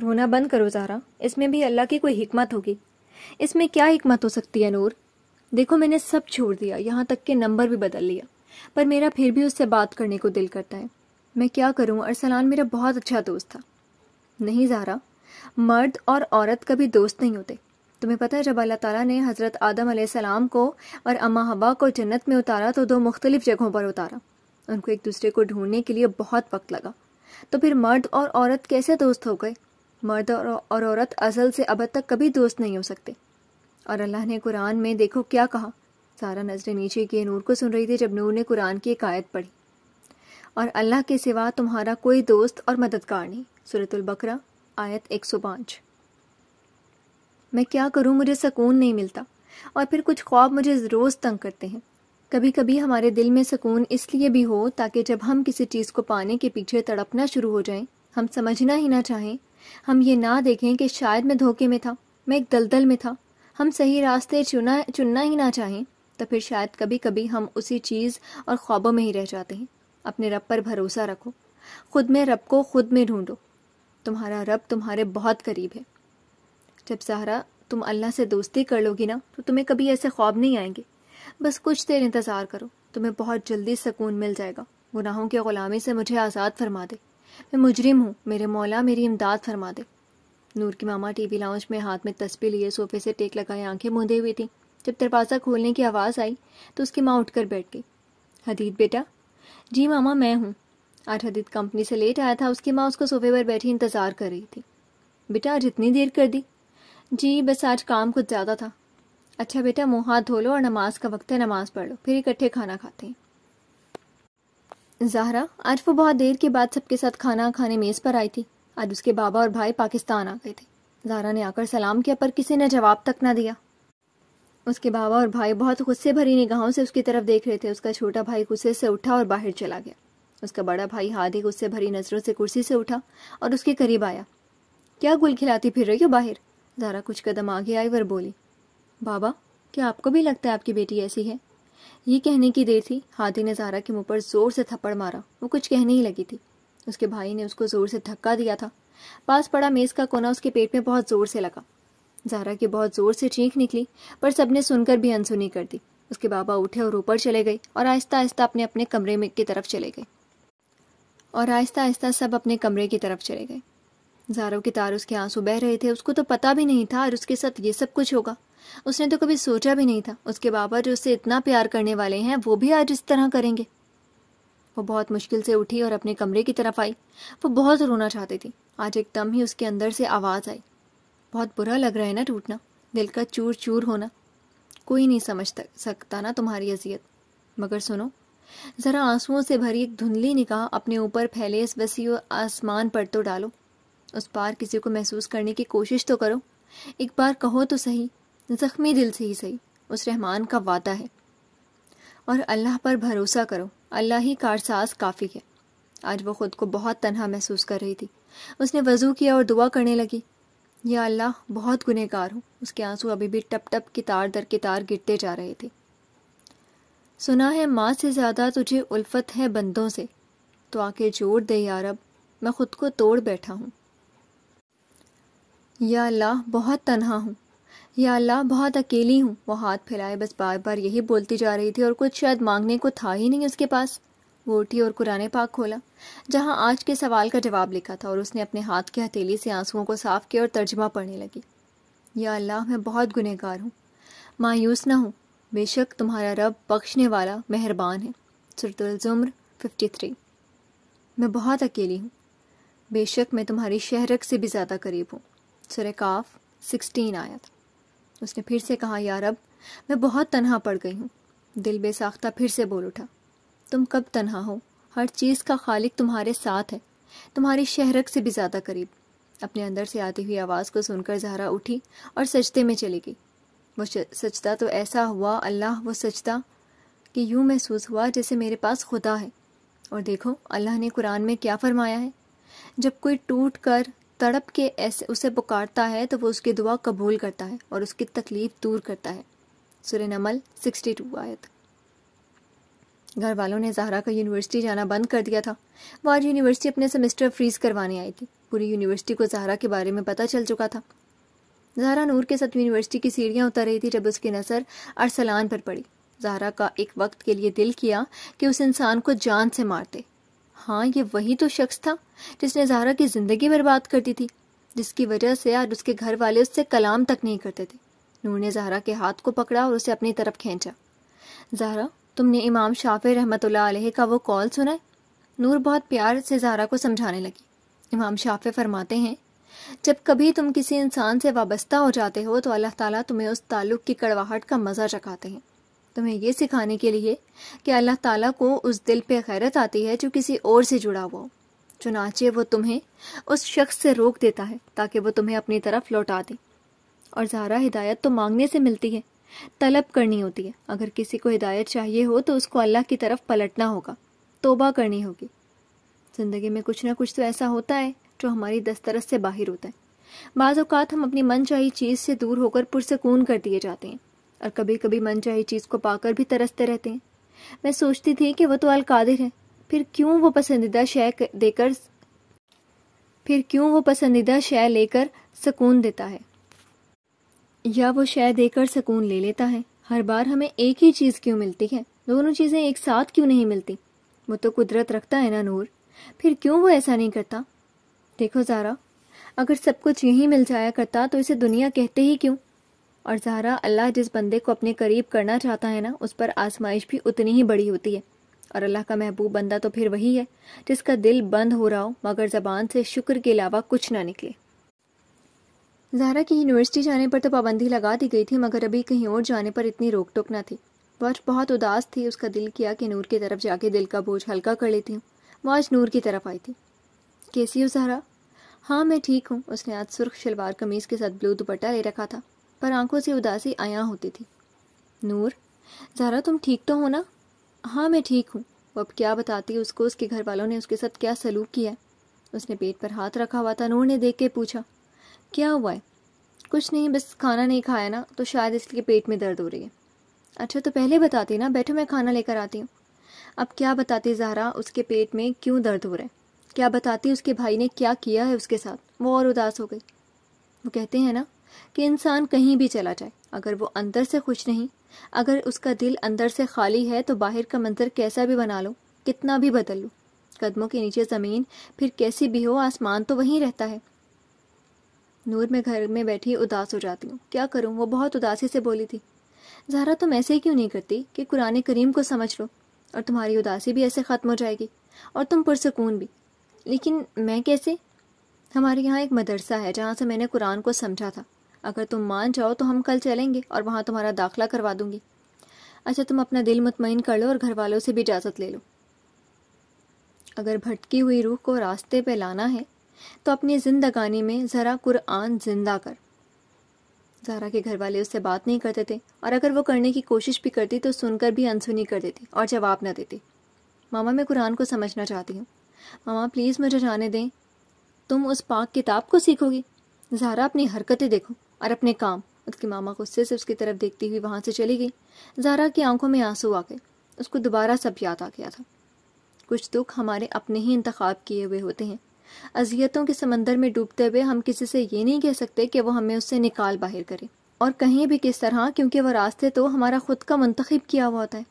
रोना बंद करो ज़ारा इसमें भी अल्लाह की कोई हिकमत होगी इसमें क्या हिकमत हो सकती है नूर देखो मैंने सब छोड़ दिया यहाँ तक के नंबर भी बदल लिया पर मेरा फिर भी उससे बात करने को दिल करता है मैं क्या करूँ अरसलान मेरा बहुत अच्छा दोस्त था नहीं ज़ारा मर्द और औरत कभी दोस्त नहीं होते तुम्हें पता है जब अल्लाह ताला ने हज़रत आदम सलाम को और अम्मा हबा को जन्नत में उतारा तो दो मुख्तलिफ जगहों पर उतारा उनको एक दूसरे को ढूंढने के लिए बहुत वक्त लगा तो फिर मर्द और औरत कैसे दोस्त हो गए मर्द और, और औरत असल से अब तक कभी दोस्त नहीं हो सकते और अल्लाह ने कुरान में देखो क्या कहा सारा नजरें नीचे किए नूर को सुन रही थी जब नूर ने कुरान की एक आयत पढ़ी और अल्लाह के सिवा तुम्हारा कोई दोस्त और मददगार नहीं सूरतुल बकरा आयत 105 मैं क्या करूं मुझे सकून नहीं मिलता और फिर कुछ ख्वाब मुझे रोज़ तंग करते हैं कभी कभी हमारे दिल में सुकून इसलिए भी हो ताकि जब हम किसी चीज़ को पाने के पीछे तड़पना शुरू हो जाएं, हम समझना ही ना चाहें हम ये ना देखें कि शायद मैं धोखे में था मैं एक दलदल में था हम सही रास्ते चुना चुनना ही ना चाहें तो फिर शायद कभी कभी हम उसी चीज़ और ख्वाबों में ही रह जाते हैं अपने रब पर भरोसा रखो खुद में रब को खुद में ढूंढो तुम्हारा रब तुम्हारे बहुत करीब है जब सहारा तुम अल्लाह से दोस्ती कर लोगी ना तो तुम्हें कभी ऐसे ख्वाब नहीं आएंगे बस कुछ देर इंतज़ार करो तुम्हें बहुत जल्दी सुकून मिल जाएगा गुनाहों की ग़ुलामी से मुझे आज़ाद फरमा दे मैं मुजरिम हूँ मेरे मौला मेरी इमदाद फरमा दे नूर की मामा टीवी लाउंज में हाथ में तस्बी लिए सोफे से टेक लगाए आंखें मूंदे हुई थी जब दरवाज़ा खोलने की आवाज़ आई तो उसकी माँ उठकर बैठ गई हदीद बेटा जी मामा मैं हूँ आज हदीद कंपनी से लेट आया था उसकी माँ उसको सोफे पर बैठी इंतज़ार कर रही थी बेटा आज इतनी देर कर दी जी बस आज काम कुछ ज़्यादा था अच्छा बेटा मुंह हाथ धो लो और नमाज का वक्त है नमाज पढ़ लो फिर इकट्ठे खाना खाते हैं जहरा आज वो बहुत देर के बाद सबके साथ खाना खाने मेज़ पर आई थी आज उसके बाबा और भाई पाकिस्तान आ गए थे जहरा ने आकर सलाम किया पर किसी ने जवाब तक ना दिया उसके बाबा और भाई बहुत गुस्से भरी निगाहों से उसकी तरफ देख रहे थे उसका छोटा भाई गुस्से से उठा और बाहर चला गया उसका बड़ा भाई हाथ ही गुस्से भरी नज़रों से कुर्सी से उठा और उसके करीब आया क्या गुल खिलाती फिर रही हो बाहर जहरा कुछ कदम आगे आई और बोली बाबा क्या आपको भी लगता है आपकी बेटी ऐसी है ये कहने की देर थी हाथी ने जारा के मुंह पर जोर से थप्पड़ मारा वो कुछ कहने ही लगी थी उसके भाई ने उसको जोर से धक्का दिया था पास पड़ा मेज का कोना उसके पेट में बहुत जोर से लगा जारा की बहुत जोर से चीख निकली पर सबने सुनकर भी अनसुनी कर दी उसके बाबा उठे और ऊपर चले गए और आहिस्ता आहिस्ता अपने अपने कमरे में की तरफ चले गए और आहिस्ता आहिस्ता सब अपने कमरे की तरफ चले गए जारो के तार उसके आंसू बह रहे थे उसको तो पता भी नहीं था और उसके साथ ये सब कुछ होगा उसने तो कभी सोचा भी नहीं था उसके बाबा जो उससे इतना प्यार करने वाले हैं वो भी आज इस तरह करेंगे वो बहुत मुश्किल से उठी और अपने कमरे की तरफ आई वो बहुत रोना चाहती थी आज एकदम ही उसके अंदर से आवाज़ आई बहुत बुरा लग रहा है ना टूटना दिल का चूर चूर होना कोई नहीं समझ सकता ना तुम्हारी अजियत मगर सुनो ज़रा आंसुओं से भरी एक धुंधली निकाह अपने ऊपर फैले इस वसी आसमान पर तो डालो उस पार किसी को महसूस करने की कोशिश तो करो एक बार कहो तो सही ज़ख्मी दिल से ही सही उस रहमान का वादा है और अल्लाह पर भरोसा करो अल्लाह ही कारसाज काफ़ी है आज वो ख़ुद को बहुत तनहा महसूस कर रही थी उसने वज़ू किया और दुआ करने लगी यह अल्लाह बहुत गुनहगार हूँ उसके आंसू अभी भी टप टप की तार दर की तार गिरते जा रहे थे सुना है माँ से ज़्यादा तुझे उल्फत है बंदों से तो आके जोड़ दे यारब मैं ख़ुद को तोड़ बैठा हूँ या अल्लाह बहुत तनहा हूँ या अल्लाह बहुत अकेली हूँ वो हाथ फैलाए बस बार बार यही बोलती जा रही थी और कुछ शायद मांगने को था ही नहीं उसके पास वो उठी और कुरान पाक खोला जहाँ आज के सवाल का जवाब लिखा था और उसने अपने हाथ की हथेली से आंसुओं को साफ किया और तर्जमा पढ़ने लगी या अल्लाह मैं बहुत गुनहगार हूँ मायूस ना हूँ बेशक तुम्हारा रब बख्शने वाला मेहरबान है सुरतुलजुम्र फिफ्टी थ्री मैं बहुत अकेली हूँ बेशक मैं तुम्हारी शहरक से भी ज़्यादा करीब हूँ सुरकाफ सिक्सटीन आया था उसने फिर से कहा यार अब मैं बहुत तनहा पड़ गई हूँ दिल बेसाख्ता फिर से बोल उठा तुम कब तनहा हो हर चीज़ का खालिक तुम्हारे साथ है तुम्हारी शहरक से भी ज़्यादा करीब अपने अंदर से आती हुई आवाज़ को सुनकर जहरा उठी और सजते में चली गई वो सजदा तो ऐसा हुआ अल्लाह वो सजदा कि यूँ महसूस हुआ जैसे मेरे पास खुदा है और देखो अल्लाह ने कुरान में क्या फरमाया है जब कोई टूट कर तड़प के ऐसे उसे पुकारता है तो वो उसकी दुआ कबूल करता है और उसकी तकलीफ दूर करता है सुरे नमल सिक्सटी टू आयत घर वालों ने जहरा का यूनिवर्सिटी जाना बंद कर दिया था वो आज यूनिवर्सिटी अपने सेमेस्टर फ्रीज करवाने आई थी पूरी यूनिवर्सिटी को जहरा के बारे में पता चल चुका था जहरा नूर के साथ यूनिवर्सिटी की सीढ़ियाँ उतर रही थी जब उसकी नज़र अरसलान पर पड़ी जहरा का एक वक्त के लिए दिल किया कि उस इंसान को जान से मारते हाँ ये वही तो शख्स था जिसने जहरा की ज़िंदगी बर्बाद कर दी थी जिसकी वजह से आज उसके घर वाले उससे कलाम तक नहीं करते थे नूर ने जहरा के हाथ को पकड़ा और उसे अपनी तरफ खींचा जहरा तुमने इमाम शाफ़ रहमत का वो कॉल सुना है नूर बहुत प्यार से जहरा को समझाने लगी इमाम शाफ़ फरमाते हैं जब कभी तुम किसी इंसान से वाबस्ता हो जाते हो तो अल्लाह ताला तुम्हें उस ताल्लुक़ की कड़वाहट का मज़ा चखाते हैं तुम्हें ये सिखाने के लिए कि अल्लाह ताला को उस दिल पे गैरत आती है जो किसी और से जुड़ा हुआ चुनाचे वो तुम्हें उस शख्स से रोक देता है ताकि वो तुम्हें अपनी तरफ लौटा दे और ज़ारा हिदायत तो मांगने से मिलती है तलब करनी होती है अगर किसी को हिदायत चाहिए हो तो उसको अल्लाह की तरफ पलटना होगा तोबा करनी होगी ज़िंदगी में कुछ ना कुछ तो ऐसा होता है जो हमारी दस्तरस से बाहर होता है बाज़ात हम अपनी मन चाहिए चीज़ से दूर होकर पुरसकून कर दिए जाते हैं और कभी कभी मनचाही चीज़ को पाकर भी तरसते रहते हैं मैं सोचती थी कि वो तो अलकादिर है फिर क्यों वो पसंदीदा शय देकर फिर क्यों वो पसंदीदा शय लेकर सुकून देता है या वो शय देकर सुकून ले लेता है हर बार हमें एक ही चीज़ क्यों मिलती है दोनों चीज़ें एक साथ क्यों नहीं मिलती वो तो कुदरत रखता है ना नूर फिर क्यों वो ऐसा नहीं करता देखो ज़ारा अगर सब कुछ यही मिल जाया करता तो इसे दुनिया कहते ही क्यों और जहरा अल्लाह जिस बंदे को अपने करीब करना चाहता है ना उस पर आजमाइश भी उतनी ही बड़ी होती है और अल्लाह का महबूब बंदा तो फिर वही है जिसका दिल बंद हो रहा हो मगर ज़बान से शुक्र के अलावा कुछ ना निकले जहरा की यूनिवर्सिटी जाने पर तो पाबंदी लगा दी गई थी मगर अभी कहीं और जाने पर इतनी रोक टोक ना थी वह बहुत उदास थी उसका दिल किया कि नूर की तरफ जाके दिल का बोझ हल्का कर लेती हूँ वह आज नूर की तरफ आई थी कैसी हो जहरा हाँ मैं ठीक हूँ उसने आज सुर्ख शलवार कमीज़ के साथ ब्लू दुपट्टा ले रखा था पर आंखों से उदासी आया होती थी नूर ज़ारा तुम ठीक तो हो ना हाँ मैं ठीक हूँ वो अब क्या बताती उसको उसके घर वालों ने उसके साथ क्या सलूक किया उसने पेट पर हाथ रखा हुआ था नूर ने देख के पूछा क्या हुआ है कुछ नहीं बस खाना नहीं खाया ना तो शायद इसलिए पेट में दर्द हो रही है अच्छा तो पहले बताती ना बैठो मैं खाना लेकर आती हूँ अब क्या बताती जहरा उसके पेट में क्यों दर्द हो रहा है क्या बताती उसके भाई ने क्या किया है उसके साथ वो और उदास हो गई वो कहते हैं ना कि इंसान कहीं भी चला जाए अगर वो अंदर से खुश नहीं अगर उसका दिल अंदर से खाली है तो बाहर का मंजर कैसा भी बना लो कितना भी बदल लो कदमों के नीचे ज़मीन फिर कैसी भी हो आसमान तो वहीं रहता है नूर में घर में बैठी उदास हो जाती हूँ क्या करूँ वो बहुत उदासी से बोली थी जहरा तुम ऐसे ही क्यों नहीं करती कि कुरान करीम को समझ लो और तुम्हारी उदासी भी ऐसे ख़त्म हो जाएगी और तुम पुरसकून भी लेकिन मैं कैसे हमारे यहाँ एक मदरसा है जहाँ से मैंने कुरान को समझा था अगर तुम मान जाओ तो हम कल चलेंगे और वहाँ तुम्हारा दाखिला करवा दूंगी अच्छा तुम अपना दिल मुतमिन कर लो और घर वालों से भी इजाज़त ले लो अगर भटकी हुई रूह को रास्ते पे लाना है तो अपनी जिंदगानी में ज़रा कुरान जिंदा कर जहरा के घर वाले उससे बात नहीं करते थे और अगर वो करने की कोशिश भी करती तो सुनकर भी अनसुनी कर देती और जवाब ना देती मामा मैं कुरान को समझना चाहती हूँ मामा प्लीज़ मुझे जाने दें तुम उस पाक किताब को सीखोगी जहरा अपनी हरकतें देखो और अपने काम उसके मामा गुस्से से उसकी तरफ देखती हुई वहां से चली गई जारा की आंखों में आंसू आ गए उसको दोबारा सब याद आ गया था कुछ दुख हमारे अपने ही इंतखब किए हुए होते हैं अजियतों के समंदर में डूबते हुए हम किसी से ये नहीं कह सकते कि वो हमें उससे निकाल बाहर करे और कहीं भी किस तरह क्योंकि वह रास्ते तो हमारा खुद का मंतखब किया हुआ होता है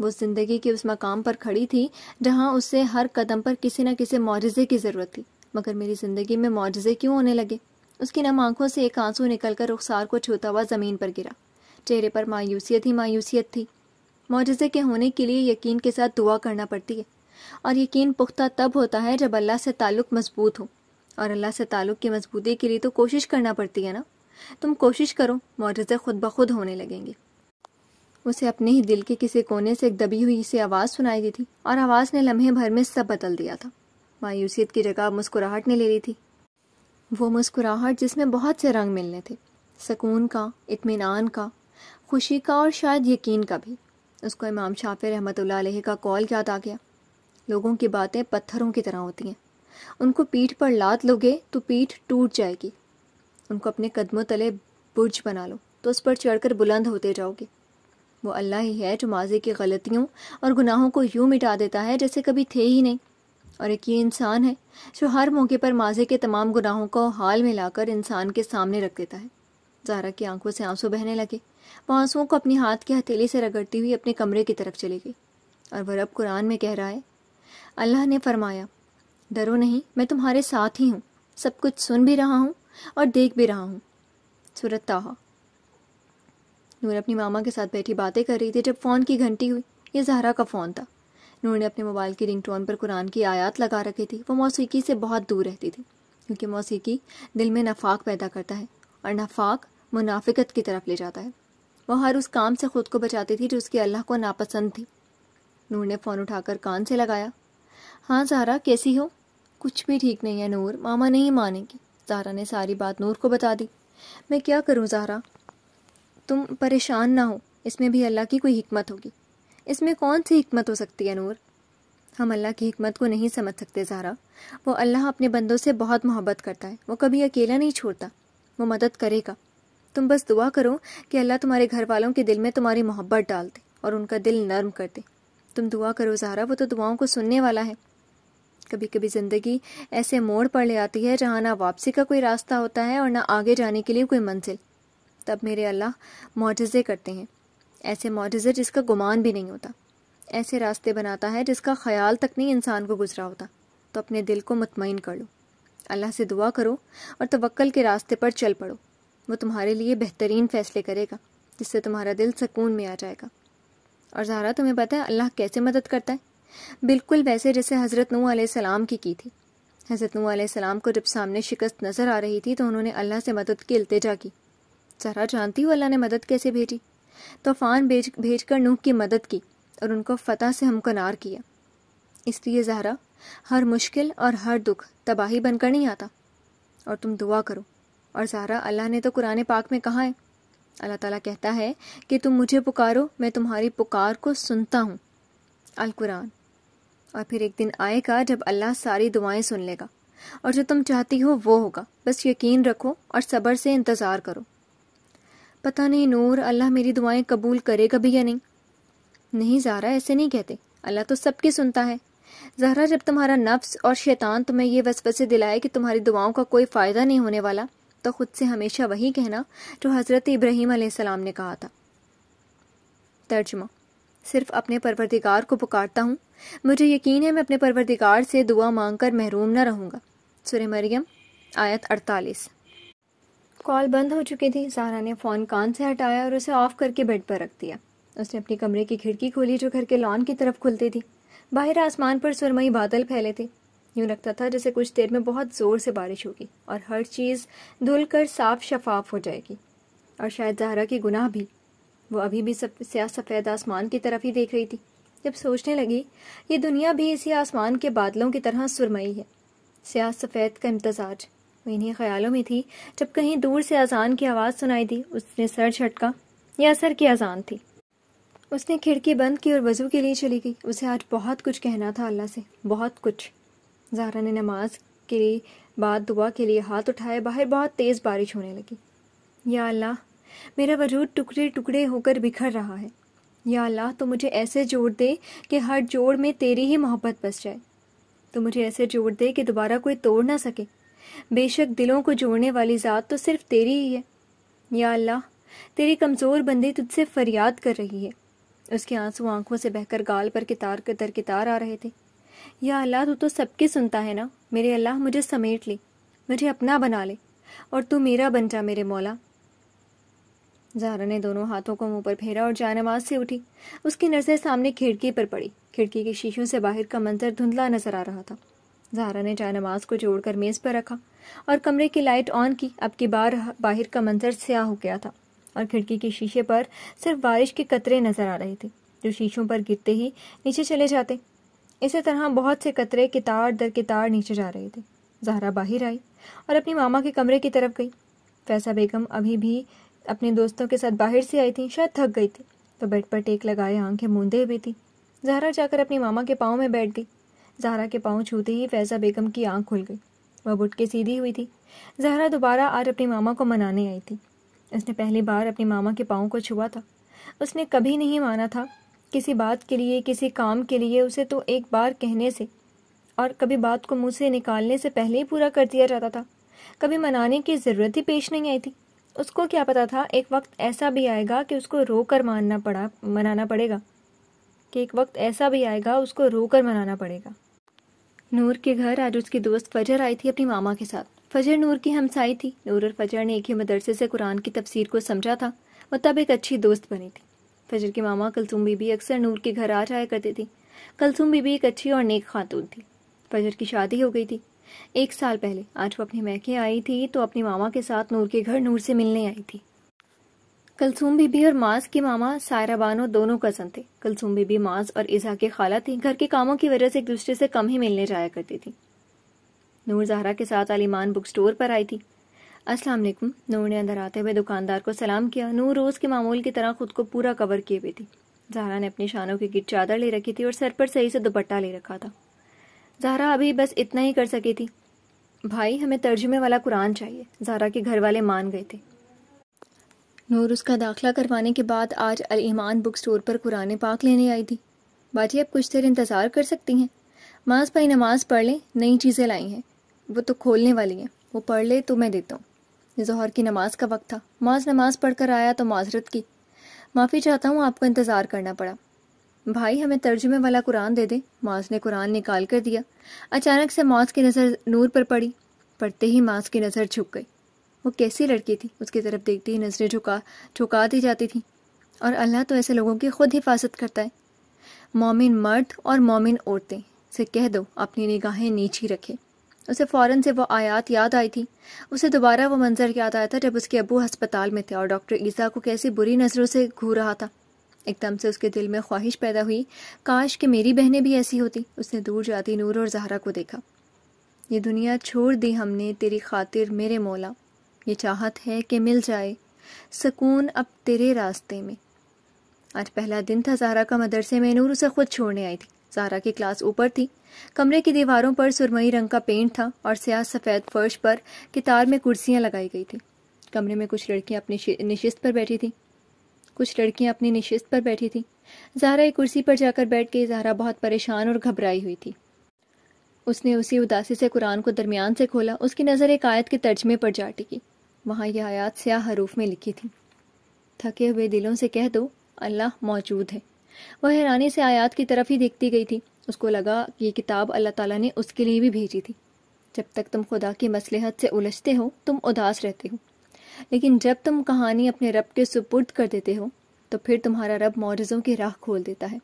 वो ज़िंदगी के उस मकाम पर खड़ी थी जहाँ उससे हर कदम पर किसी न किसी मुआवजे की ज़रूरत थी मगर मेरी ज़िंदगी में मुआवजे क्यों होने लगे उसकी नम आंखों से एक आंसू निकलकर रुखसार को छूता हुआ ज़मीन पर गिरा चेहरे पर मायूसियत ही मायूसियत थी मुजजे के होने के लिए यकीन के साथ दुआ करना पड़ती है और यकीन पुख्ता तब होता है जब अल्लाह से ताल्लुक़ मजबूत हो और अल्लाह से ताल्लुक़ की मजबूती के लिए तो कोशिश करना पड़ती है ना तुम कोशिश करो मुजजे खुद ब खुद होने लगेंगे उसे अपने ही दिल के किसी कोने से एक दबी हुई से आवाज़ सुनाई दी थी और आवाज़ ने लम्हे भर में सब बदल दिया था मायूसियत की जगह मुस्कुराहट ने ले ली थी वो मुस्कुराहट जिसमें बहुत से रंग मिलने थे सकून का इतमान का खुशी का और शायद यकीन का भी उसको इमाम शाफ़ रहमत का कॉल याद आ गया लोगों की बातें पत्थरों की तरह होती हैं उनको पीठ पर लात लोगे तो पीठ टूट जाएगी उनको अपने कदमों तले बुर्ज बना लो तो उस पर चढ़कर बुलंद होते जाओगे वो अल्लाह ही है जो माजी की गलतियों और गुनाहों को यूं मिटा देता है जैसे कभी थे ही नहीं और एक ये इंसान है जो हर मौके पर माजे के तमाम गुनाहों को हाल में लाकर इंसान के सामने रख देता है जहरा की आंखों से आंसू बहने लगे वह आंसुओं को अपनी हाथ की हथेली से रगड़ती हुई अपने कमरे की तरफ चली गई और वह रब कुरान में कह रहा है अल्लाह ने फरमाया डरो नहीं मैं तुम्हारे साथ ही हूँ सब कुछ सुन भी रहा हूँ और देख भी रहा हूँ सूरत ताहा नूर अपनी मामा के साथ बैठी बातें कर रही थी जब फ़ोन की घंटी हुई यह जहरा का फ़ोन था उन्होंने अपने मोबाइल की टोन पर कुरान की आयात लगा रखी थी वो मौसीकी से बहुत दूर रहती थी क्योंकि मौसीकी दिल में नफाक पैदा करता है और नफाक मुनाफिकत की तरफ ले जाता है वह हर उस काम से खुद को बचाती थी जो उसके अल्लाह को नापसंद थी नूर ने फ़ोन उठाकर कान से लगाया हाँ जहरा कैसी हो कुछ भी ठीक नहीं है नूर मामा नहीं मानेगी जहरा ने सारी बात नूर को बता दी मैं क्या करूँ जहरा तुम परेशान ना हो इसमें भी अल्लाह की कोई हमत होगी इसमें कौन सी हमत हो सकती है नूर हम अल्लाह की हमत को नहीं समझ सकते ज़ारा वो अल्लाह अपने बंदों से बहुत मोहब्बत करता है वो कभी अकेला नहीं छोड़ता वो मदद करेगा तुम बस दुआ करो कि अल्लाह तुम्हारे घर वालों के दिल में तुम्हारी मोहब्बत डाल दे और उनका दिल नर्म कर दे तुम दुआ करो ज़ारा वो तो दुआओं को सुनने वाला है कभी कभी ज़िंदगी ऐसे मोड़ पर ले आती है जहाँ ना वापसी का कोई रास्ता होता है और ना आगे जाने के लिए कोई मंजिल तब मेरे अल्लाह मुआजे करते हैं ऐसे मोजज़े जिसका गुमान भी नहीं होता ऐसे रास्ते बनाता है जिसका ख्याल तक नहीं इंसान को गुजरा होता तो अपने दिल को मतमिन कर लो अल्लाह से दुआ करो और तवक्ल के रास्ते पर चल पड़ो वो तुम्हारे लिए बेहतरीन फ़ैसले करेगा जिससे तुम्हारा दिल सुकून में आ जाएगा और जहरा तुम्हें पता है अल्लाह कैसे मदद करता है बिल्कुल वैसे जैसे हज़रत नू आम की की थी हज़रत नू आम को जब सामने शिकस्त नज़र आ रही थी तो उन्होंने अल्लाह से मदद की अल्तजा की जहरा जानती हूँ अल्लाह ने मदद कैसे भेजी तूफ़ान भेज भेज कर नूह की मदद की और उनको फतह से हमकनार किया इसलिए जहरा हर मुश्किल और हर दुख तबाही बनकर नहीं आता और तुम दुआ करो और जहरा अल्लाह ने तो कुरान पाक में कहा है अल्लाह ताला कहता है कि तुम मुझे पुकारो मैं तुम्हारी पुकार को सुनता हूँ अल कुरान और फिर एक दिन आएगा जब अल्लाह सारी दुआएं सुन लेगा और जो तुम चाहती हो वो होगा बस यकीन रखो और सब्र से इंतज़ार करो पता नहीं नूर अल्लाह मेरी दुआएं कबूल करेगा भी या नहीं नहीं ज़ारा ऐसे नहीं कहते अल्लाह तो सबकी सुनता है जहरा जब तुम्हारा नफ्स और शैतान तुम्हें ये वसवसे दिलाए कि तुम्हारी दुआओं का कोई फ़ायदा नहीं होने वाला तो खुद से हमेशा वही कहना जो हज़रत इब्राहिम आसमाम ने कहा था तर्जमा सिर्फ अपने परवरदिगार को पुकारता हूँ मुझे यकीन है मैं अपने परवरदिगार से दुआ मांग कर महरूम न रहूँगा सुर मरियम आयत अड़तालीस कॉल बंद हो चुकी थी सारा ने फ़ोन कान से हटाया और उसे ऑफ करके बेड पर रख दिया उसने अपने कमरे की खिड़की खोली जो घर के लॉन की तरफ खुलती थी बाहर आसमान पर सुरमई बादल फैले थे यूं लगता था जैसे कुछ देर में बहुत ज़ोर से बारिश होगी और हर चीज़ धुल कर साफ शफाफ हो जाएगी और शायद जहरा की गुनाह भी वो अभी भी सब स्या सफ़ेद आसमान की तरफ ही देख रही थी जब सोचने लगी ये दुनिया भी इसी आसमान के बादलों की तरह सुरमई है स्या सफ़ेद का इम्तजाज वो इन्हीं ख्यालों में थी जब कहीं दूर से अजान की आवाज़ सुनाई दी उसने सर झटका यह असर की अजान थी उसने खिड़की बंद की और वजू के लिए चली गई उसे आज बहुत कुछ कहना था अल्लाह से बहुत कुछ जहरा ने नमाज के लिए बाद दुआ के लिए हाथ उठाए बाहर बहुत तेज़ बारिश होने लगी या अल्लाह मेरा वजूद टुकड़े टुकड़े होकर बिखर रहा है या अल्लाह तो मुझे ऐसे जोड़ दे कि हर जोड़ में तेरी ही मोहब्बत बस जाए तो मुझे ऐसे जोड़ दे कि दोबारा कोई तोड़ ना सके बेशक दिलों को जोड़ने वाली ज़ात तो सिर्फ तेरी ही है या अल्लाह तेरी कमज़ोर बंदी तुझसे फरियाद कर रही है उसके आंसू आंखों से बहकर गाल पर कितार दर कितार आ रहे थे या अल्लाह तू तो सबके सुनता है ना मेरे अल्लाह मुझे समेट ले मुझे अपना बना ले और तू मेरा बन जा मेरे मौला जारा ने दोनों हाथों को मुंह पर फेरा और जानवाज से उठी उसकी नज़र सामने खिड़की पर पड़ी खिड़की के शीशों से बाहर का मंजर धुंधला नजर आ रहा था जहरा ने नमाज को जोड़कर मेज़ पर रखा और कमरे की लाइट ऑन की अब की बार बाहर का मंजर स्याह हो गया था और खिड़की के शीशे पर सिर्फ बारिश के कतरे नजर आ रहे थे जो शीशों पर गिरते ही नीचे चले जाते इसी तरह बहुत से कतरे कितार दर कितार नीचे जा रहे थे जहरा बाहर आई और अपनी मामा के कमरे की तरफ गई फैसा बेगम अभी भी अपने दोस्तों के साथ बाहर से आई थी शायद थक गई थी तो बेड पर टेक लगाए आंखें मूंदे हुई थी जहरा जाकर अपनी मामा के पाँव में बैठ गई जहरा के पाँव छूते ही फैज़ा बेगम की आंख खुल गई वह बुट के सीधी हुई थी जहरा दोबारा आज अपने मामा को मनाने आई थी उसने पहली बार अपने मामा के पाँव को छुआ था उसने कभी नहीं माना था किसी बात के लिए किसी काम के लिए उसे तो एक बार कहने से और कभी बात को मुंह से निकालने से पहले ही पूरा कर दिया जाता था कभी मनाने की ज़रूरत ही पेश नहीं आई थी उसको क्या पता था एक वक्त ऐसा भी आएगा कि उसको रो कर मानना पड़ा मनाना पड़ेगा कि एक वक्त ऐसा भी आएगा उसको रो कर मनाना पड़ेगा नूर के घर आज उसकी दोस्त फजर आई थी अपनी मामा के साथ फजर नूर की हमसाई थी नूर और फजर ने एक ही मदरसे से कुरान की तफसीर को समझा था तब एक अच्छी दोस्त बनी थी फजर की मामा कलसुम बीबी अक्सर नूर के घर आ जाया करती थी कलसुम बीबी एक अच्छी और नेक खातून थी फजर की शादी हो गई थी एक साल पहले आज वो अपने महके आई थी तो अपनी मामा के साथ नूर के घर नूर से मिलने आई थी कलसुम बीबी और माज के मामा सायरा बानो दोनों कजन थे कलसुम बीबी माज और इजहा के खाला थी घर के कामों की वजह से एक दूसरे से कम ही मिलने जाया करती थी नूर जहरा के साथ अलीमान बुक स्टोर पर आई थी अस्सलाम वालेकुम नूर ने अंदर आते हुए दुकानदार को सलाम किया नूर रोज़ के मामूल की तरह खुद को पूरा कवर किए हुए थी जहरा ने अपनी शानों की गिट चादर ले रखी थी और सर पर सही से दुपट्टा ले रखा था जहरा अभी बस इतना ही कर सकी थी भाई हमें तर्जुमे वाला कुरान चाहिए जहरा के घर वाले मान गए थे नूर उसका दाखला करवाने के बाद आज अल ईमान बुक स्टोर पर कुरान पाक लेने आई थी बाजी आप कुछ देर इंतज़ार कर सकती हैं माज भाई नमाज़ पढ़ लें नई चीज़ें लाई हैं वो तो खोलने वाली हैं वो पढ़ ले तो मैं देता हूँ जहर की नमाज का वक्त था माज नमाज पढ़ कर आया तो माजरत की माफ़ी चाहता हूँ आपको इंतज़ार करना पड़ा भाई हमें तर्जुमे वाला कुरान दे दे माज ने कुरान निकाल कर दिया अचानक से माज की नज़र नूर पर पड़ी पढ़ते ही माज की नज़र झुक गई वो कैसी लड़की थी उसकी तरफ देखती ही नज़रें झुका झुका दी जाती थी और अल्लाह तो ऐसे लोगों की खुद हिफाजत करता है मोमिन मर्द और मोमिन औरतें से कह दो अपनी निगाहें नीची रखें उसे फ़ौरन से वो आयात याद आई थी उसे दोबारा वो मंज़र याद आया था जब उसके अबू हस्पताल में थे और डॉक्टर ईसा को कैसी बुरी नज़रों से घू रहा था एकदम से उसके दिल में ख्वाहिश पैदा हुई काश कि मेरी बहनें भी ऐसी होती उसने दूर जाती नूर और जहरा को देखा ये दुनिया छोड़ दी हमने तेरी खातिर मेरे मौला ये चाहत है कि मिल जाए सकून अब तेरे रास्ते में आज पहला दिन था जहरा का मदरसे में नूर उसे खुद छोड़ने आई थी जहरा की क्लास ऊपर थी कमरे की दीवारों पर सुरमई रंग का पेंट था और सियाह सफ़ेद फर्श पर कितार में कुर्सियाँ लगाई गई थी कमरे में कुछ लड़कियाँ अपनी नशिस्त पर बैठी थीं कुछ लड़कियाँ अपनी नशिस्त पर बैठी थी जहरा एक कुर्सी पर जाकर बैठ गई जहरा बहुत परेशान और घबराई हुई थी उसने उसी उदासी से कुरान को दरमियान से खोला उसकी नज़र एक आयत के तर्जमे पर जा टिकी वहाँ यह आयात स्याह हरूफ में लिखी थी थके हुए दिलों से कह दो अल्लाह मौजूद है वह हैरानी से आयात की तरफ ही देखती गई थी उसको लगा कि ये किताब अल्लाह ताला ने उसके लिए भी भेजी थी जब तक तुम खुदा की मसलहत से उलझते हो तुम उदास रहते हो लेकिन जब तुम कहानी अपने रब के सुपुर्द कर देते हो तो फिर तुम्हारा रब मोरजों की राह खोल देता है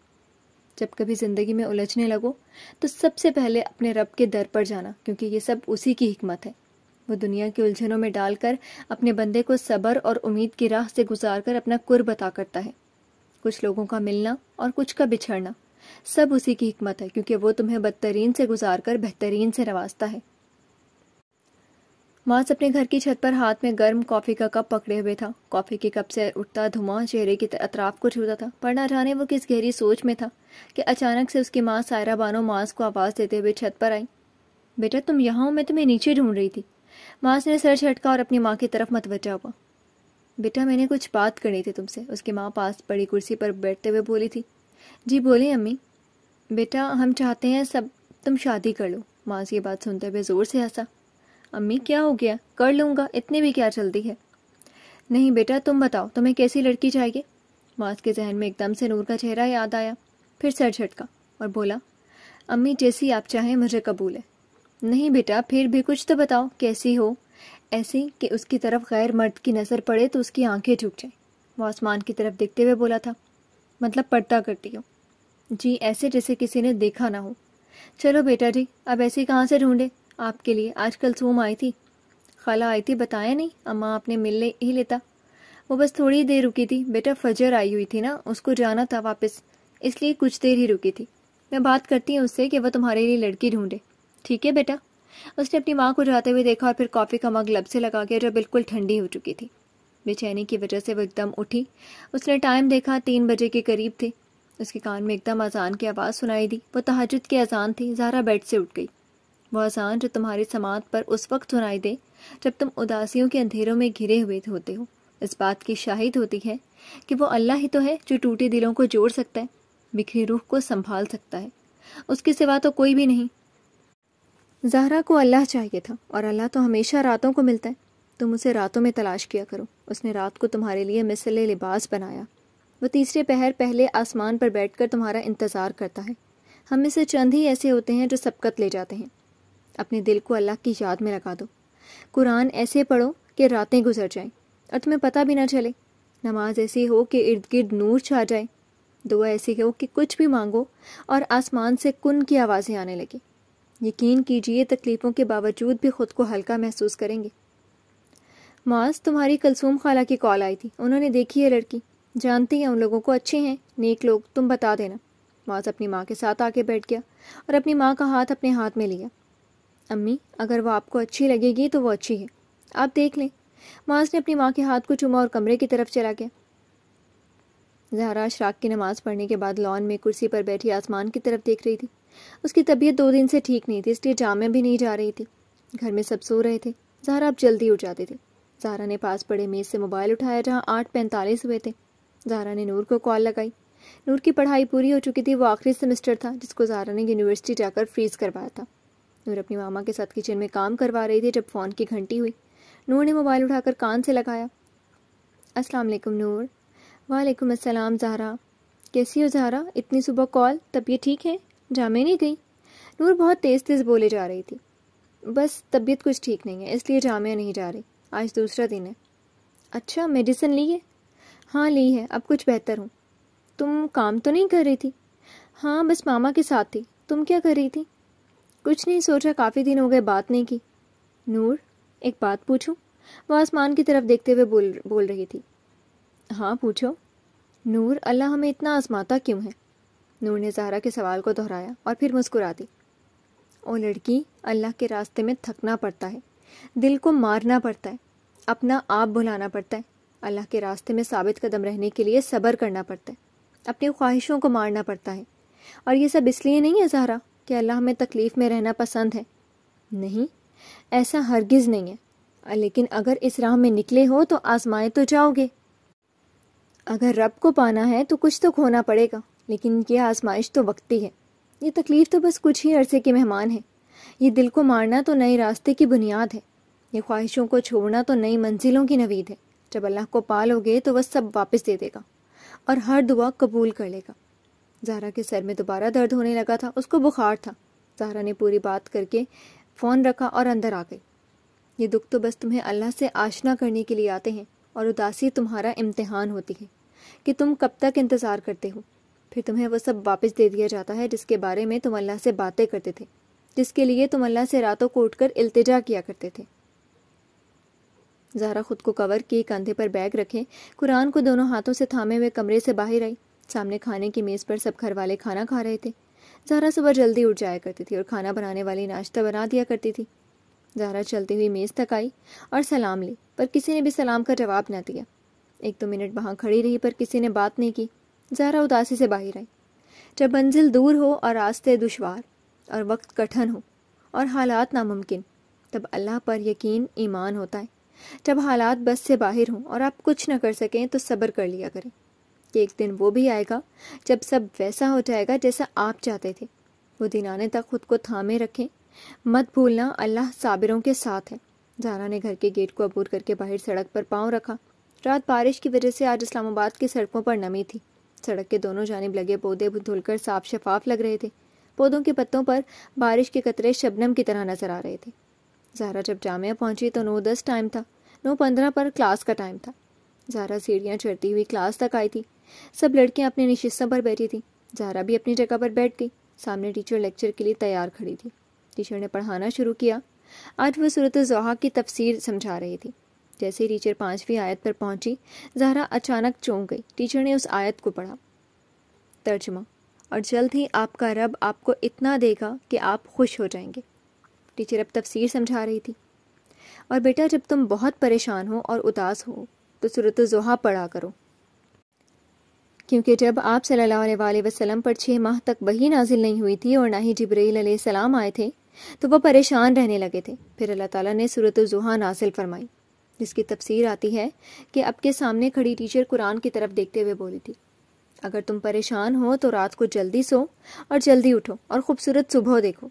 जब कभी ज़िंदगी में उलझने लगो तो सबसे पहले अपने रब के दर पर जाना क्योंकि ये सब उसी की हिकमत है वो दुनिया की उलझनों में डालकर अपने बंदे को सब्र और उम्मीद की राह से गुजार कर अपना कुर बता करता है कुछ लोगों का मिलना और कुछ का बिछड़ना सब उसी की हिकमत है क्योंकि वो तुम्हें बदतरीन से गुजार कर बेहतरीन से नवाजता है मास अपने घर की छत पर हाथ में गर्म कॉफ़ी का कप पकड़े हुए था कॉफ़ी के कप से उठता धुआं चेहरे के अतराफ को छूता था पर ना जाने वो किस गहरी सोच में था कि अचानक से उसकी माँ सायरा बानो मास को आवाज़ देते हुए छत पर आई बेटा तुम यहाँ हो मैं तुम्हें नीचे ढूंढ रही थी मार्स ने सर झटका और अपनी माँ की तरफ मतवजा हुआ बेटा मैंने कुछ बात करनी थी तुमसे उसकी माँ पास पड़ी कुर्सी पर बैठते हुए बोली थी जी बोले अम्मी बेटा हम चाहते हैं सब तुम शादी कर लो मार्स ये बात सुनते हुए ज़ोर से हंसा अम्मी क्या हो गया कर लूँगा इतनी भी क्या चलती है नहीं बेटा तुम बताओ तुम्हें कैसी लड़की चाहिए मार्स के जहन में एकदम से नूर का चेहरा याद आया फिर सर झटका और बोला अम्मी जैसी आप चाहें मुझे कबूल है नहीं बेटा फिर भी कुछ तो बताओ कैसी हो ऐसी कि उसकी तरफ गैर मर्द की नज़र पड़े तो उसकी आंखें झुक जाएं वो आसमान की तरफ देखते हुए बोला था मतलब पढ़ता करती हो जी ऐसे जैसे किसी ने देखा ना हो चलो बेटा जी अब ऐसी कहाँ से ढूंढे आपके लिए आजकल सोम आई थी खाला आई थी बताया नहीं अम्मा आपने मिलने ही लेता वो बस थोड़ी देर रुकी थी बेटा फजर आई हुई थी ना उसको जाना था वापस इसलिए कुछ देर ही रुकी थी मैं बात करती हूँ उससे कि वह तुम्हारे लिए लड़की ढूंढे ठीक है बेटा उसने अपनी माँ को जाते हुए देखा और फिर कॉफ़ी का मग लब से लगा के जो बिल्कुल ठंडी हो चुकी थी बेचैनी की वजह से वो एकदम उठी उसने टाइम देखा तीन बजे के करीब थे उसके कान में एकदम अजान की आवाज़ सुनाई दी वो तहजद की अजान थी जारा बेड से उठ गई वह अजान जो तुम्हारी समात पर उस वक्त सुनाई दे जब तुम उदासियों के अंधेरों में घिरे हुए होते हो इस बात की शाहिद होती है कि वो अल्लाह ही तो है जो टूटे दिलों को जोड़ सकता है बिखरी रूह को संभाल सकता है उसके सिवा तो कोई भी नहीं जहरा को अल्लाह चाहिए था और अल्लाह तो हमेशा रातों को मिलता है तुम उसे रातों में तलाश किया करो उसने रात को तुम्हारे लिए मिसल लिबास बनाया वह तीसरे पहर पहले आसमान पर कर तुम्हारा इंतज़ार करता है हम में से चंद ही ऐसे होते हैं जो सबकत ले जाते हैं अपने दिल को अल्लाह की याद में लगा दो कुरान ऐसे पढ़ो कि रातें गुजर जाएं और तुम्हें पता भी ना चले नमाज ऐसी हो कि इर्द गिर्द नूर छा जाए दुआ ऐसी हो कि कुछ भी मांगो और आसमान से कुन की आवाज़ें आने लगें यकीन कीजिए तकलीफ़ों के बावजूद भी ख़ुद को हल्का महसूस करेंगे मास तुम्हारी कलसूम खाला की कॉल आई थी उन्होंने देखी है लड़की जानती हैं उन लोगों को अच्छे हैं नेक लोग तुम बता देना मास अपनी माँ के साथ आके बैठ गया और अपनी माँ का हाथ अपने हाथ में लिया अम्मी अगर वो आपको अच्छी लगेगी तो वो अच्छी है आप देख लें मास ने अपनी माँ के हाथ को चुमा और कमरे की तरफ चला गया जहरा अशराक की नमाज़ पढ़ने के बाद लॉन में कुर्सी पर बैठी आसमान की तरफ देख रही थी उसकी तबीयत दो दिन से ठीक नहीं थी इसलिए जामे भी नहीं जा रही थी घर में सब सो रहे थे जहरा अब जल्दी उठ जाते थे जहरा ने पास पड़े मेज़ से मोबाइल उठाया जहाँ आठ पैंतालीस हुए थे जहरा ने नूर को कॉल लगाई नूर की पढ़ाई पूरी हो चुकी थी वो आखिरी सेमेस्टर था जिसको जहरा ने यूनिवर्सिटी जाकर फ्रीज करवाया था नूर अपनी मामा के साथ किचन में काम करवा रही थी जब फ़ोन की घंटी हुई नूर ने मोबाइल उठाकर कान से लगाया अस्सलाम वालेकुम नूर वालेकुम अस्सलाम जहरा कैसी हो जहरा इतनी सुबह कॉल ये ठीक है मैं नहीं गई नूर बहुत तेज़ तेज़ बोले जा रही थी बस तबीयत कुछ ठीक नहीं है इसलिए जामिया नहीं जा रही आज दूसरा दिन है अच्छा मेडिसिन ली है हाँ ली है अब कुछ बेहतर हूँ तुम काम तो नहीं कर रही थी हाँ बस मामा के साथ थी तुम क्या कर रही थी कुछ नहीं सोचा काफ़ी दिन हो गए बात नहीं की नूर एक बात पूछूं वो आसमान की तरफ देखते हुए बोल बोल रही थी हाँ पूछो नूर अल्लाह हमें इतना आजमाता क्यों है नूर ने जहरा के सवाल को दोहराया और फिर मुस्कुरा दी ओ लड़की अल्लाह के रास्ते में थकना पड़ता है दिल को मारना पड़ता है अपना आप भुलाना पड़ता है अल्लाह के रास्ते में साबित कदम रहने के लिए सब्र करना पड़ता है अपनी ख्वाहिशों को मारना पड़ता है और ये सब इसलिए नहीं है जहरा कि अल्लाह हमें तकलीफ़ में रहना पसंद है नहीं ऐसा हरगिज़ नहीं है लेकिन अगर इस राह में निकले हो तो आजमाए तो जाओगे अगर रब को पाना है तो कुछ तो खोना पड़ेगा लेकिन ये आजमाइश तो वक्ती है ये तकलीफ़ तो बस कुछ ही अरसे के मेहमान है ये दिल को मारना तो नए रास्ते की बुनियाद है ये ख्वाहिशों को छोड़ना तो नई मंजिलों की नवीद है जब अल्लाह को पालोगे तो वह सब वापस दे देगा और हर दुआ कबूल कर लेगा जहरा के सर में दोबारा दर्द होने लगा था उसको बुखार था जहरा ने पूरी बात करके फ़ोन रखा और अंदर आ गई ये दुख तो बस तुम्हें अल्लाह से आशना करने के लिए आते हैं और उदासी तुम्हारा इम्तहान होती है कि तुम कब तक इंतज़ार करते हो फिर तुम्हें वह सब वापस दे दिया जाता है जिसके बारे में तुम अल्लाह से बातें करते थे जिसके लिए तुम अल्लाह से रातों को उठकर इल्तिजा किया करते थे जहरा खुद को कवर किए कंधे पर बैग रखे कुरान को दोनों हाथों से थामे हुए कमरे से बाहर आई सामने खाने की मेज़ पर सब घर वाले खाना खा रहे थे जहरा सुबह जल्दी उठ जाया करती थी और खाना बनाने वाली नाश्ता बना दिया करती थी जहरा चलती हुई मेज़ तक आई और सलाम ली पर किसी ने भी सलाम का जवाब ना दिया एक दो तो मिनट वहाँ खड़ी रही पर किसी ने बात नहीं की ज़ारा उदासी से बाहर आई जब मंजिल दूर हो और रास्ते दुशवार और वक्त कठिन हो और हालात नामुमकिन तब अल्लाह पर यकीन ईमान होता है जब हालात बस से बाहर हों और आप कुछ न कर सकें तो सब्र कर लिया करें कि एक दिन वो भी आएगा जब सब वैसा हो जाएगा जैसा आप चाहते थे वो दिन आने तक खुद को थामे रखें मत भूलना अल्लाह साबिरों के साथ है जारा ने घर के गेट को अबूर करके बाहर सड़क पर पाँव रखा रात बारिश की वजह से आज इस्लामाबाद की सड़कों पर नमी थी सड़क के दोनों जानब लगे पौधे धुलकर साफ शफाफ लग रहे थे पौधों के पत्तों पर बारिश के कतरे शबनम की तरह नजर आ रहे थे जहरा जब जामिया पहुंची तो नौ दस टाइम था नौ पंद्रह पर क्लास का टाइम था जहरा सीढ़ियाँ चढ़ती हुई क्लास तक आई थी सब लड़कियाँ अपनी निशस्तों पर बैठी थी जहरा भी अपनी जगह पर बैठ गई सामने टीचर लेक्चर के लिए तैयार खड़ी थी टीचर ने पढ़ाना शुरू किया आज वह सूरत जहा की तफसीर समझा रही थी जैसे ही टीचर पांचवी आयत पर पहुंची जहरा अचानक चौंक गई टीचर ने उस आयत को पढ़ा तर्जमा और जल्द ही आपका रब आपको इतना देगा कि आप खुश हो जाएंगे टीचर अब तफसीर समझा रही थी और बेटा जब तुम बहुत परेशान हो और उदास हो तो सूरत जुहा पढ़ा करो क्योंकि जब आप सल्लल्लाहु अलैहि वसल्लम पर छः माह तक वही नाजिल नहीं हुई थी और ना ही जबरील सलाम आए थे तो वह परेशान रहने लगे थे फिर अल्लाह ताला ने सूरत जुहा नाजिल फरमाई जिसकी तफसीर आती है कि अब के सामने खड़ी टीचर कुरान की तरफ देखते हुए बोली थी अगर तुम परेशान हो तो रात को जल्दी सो और जल्दी उठो और खूबसूरत सुबह देखो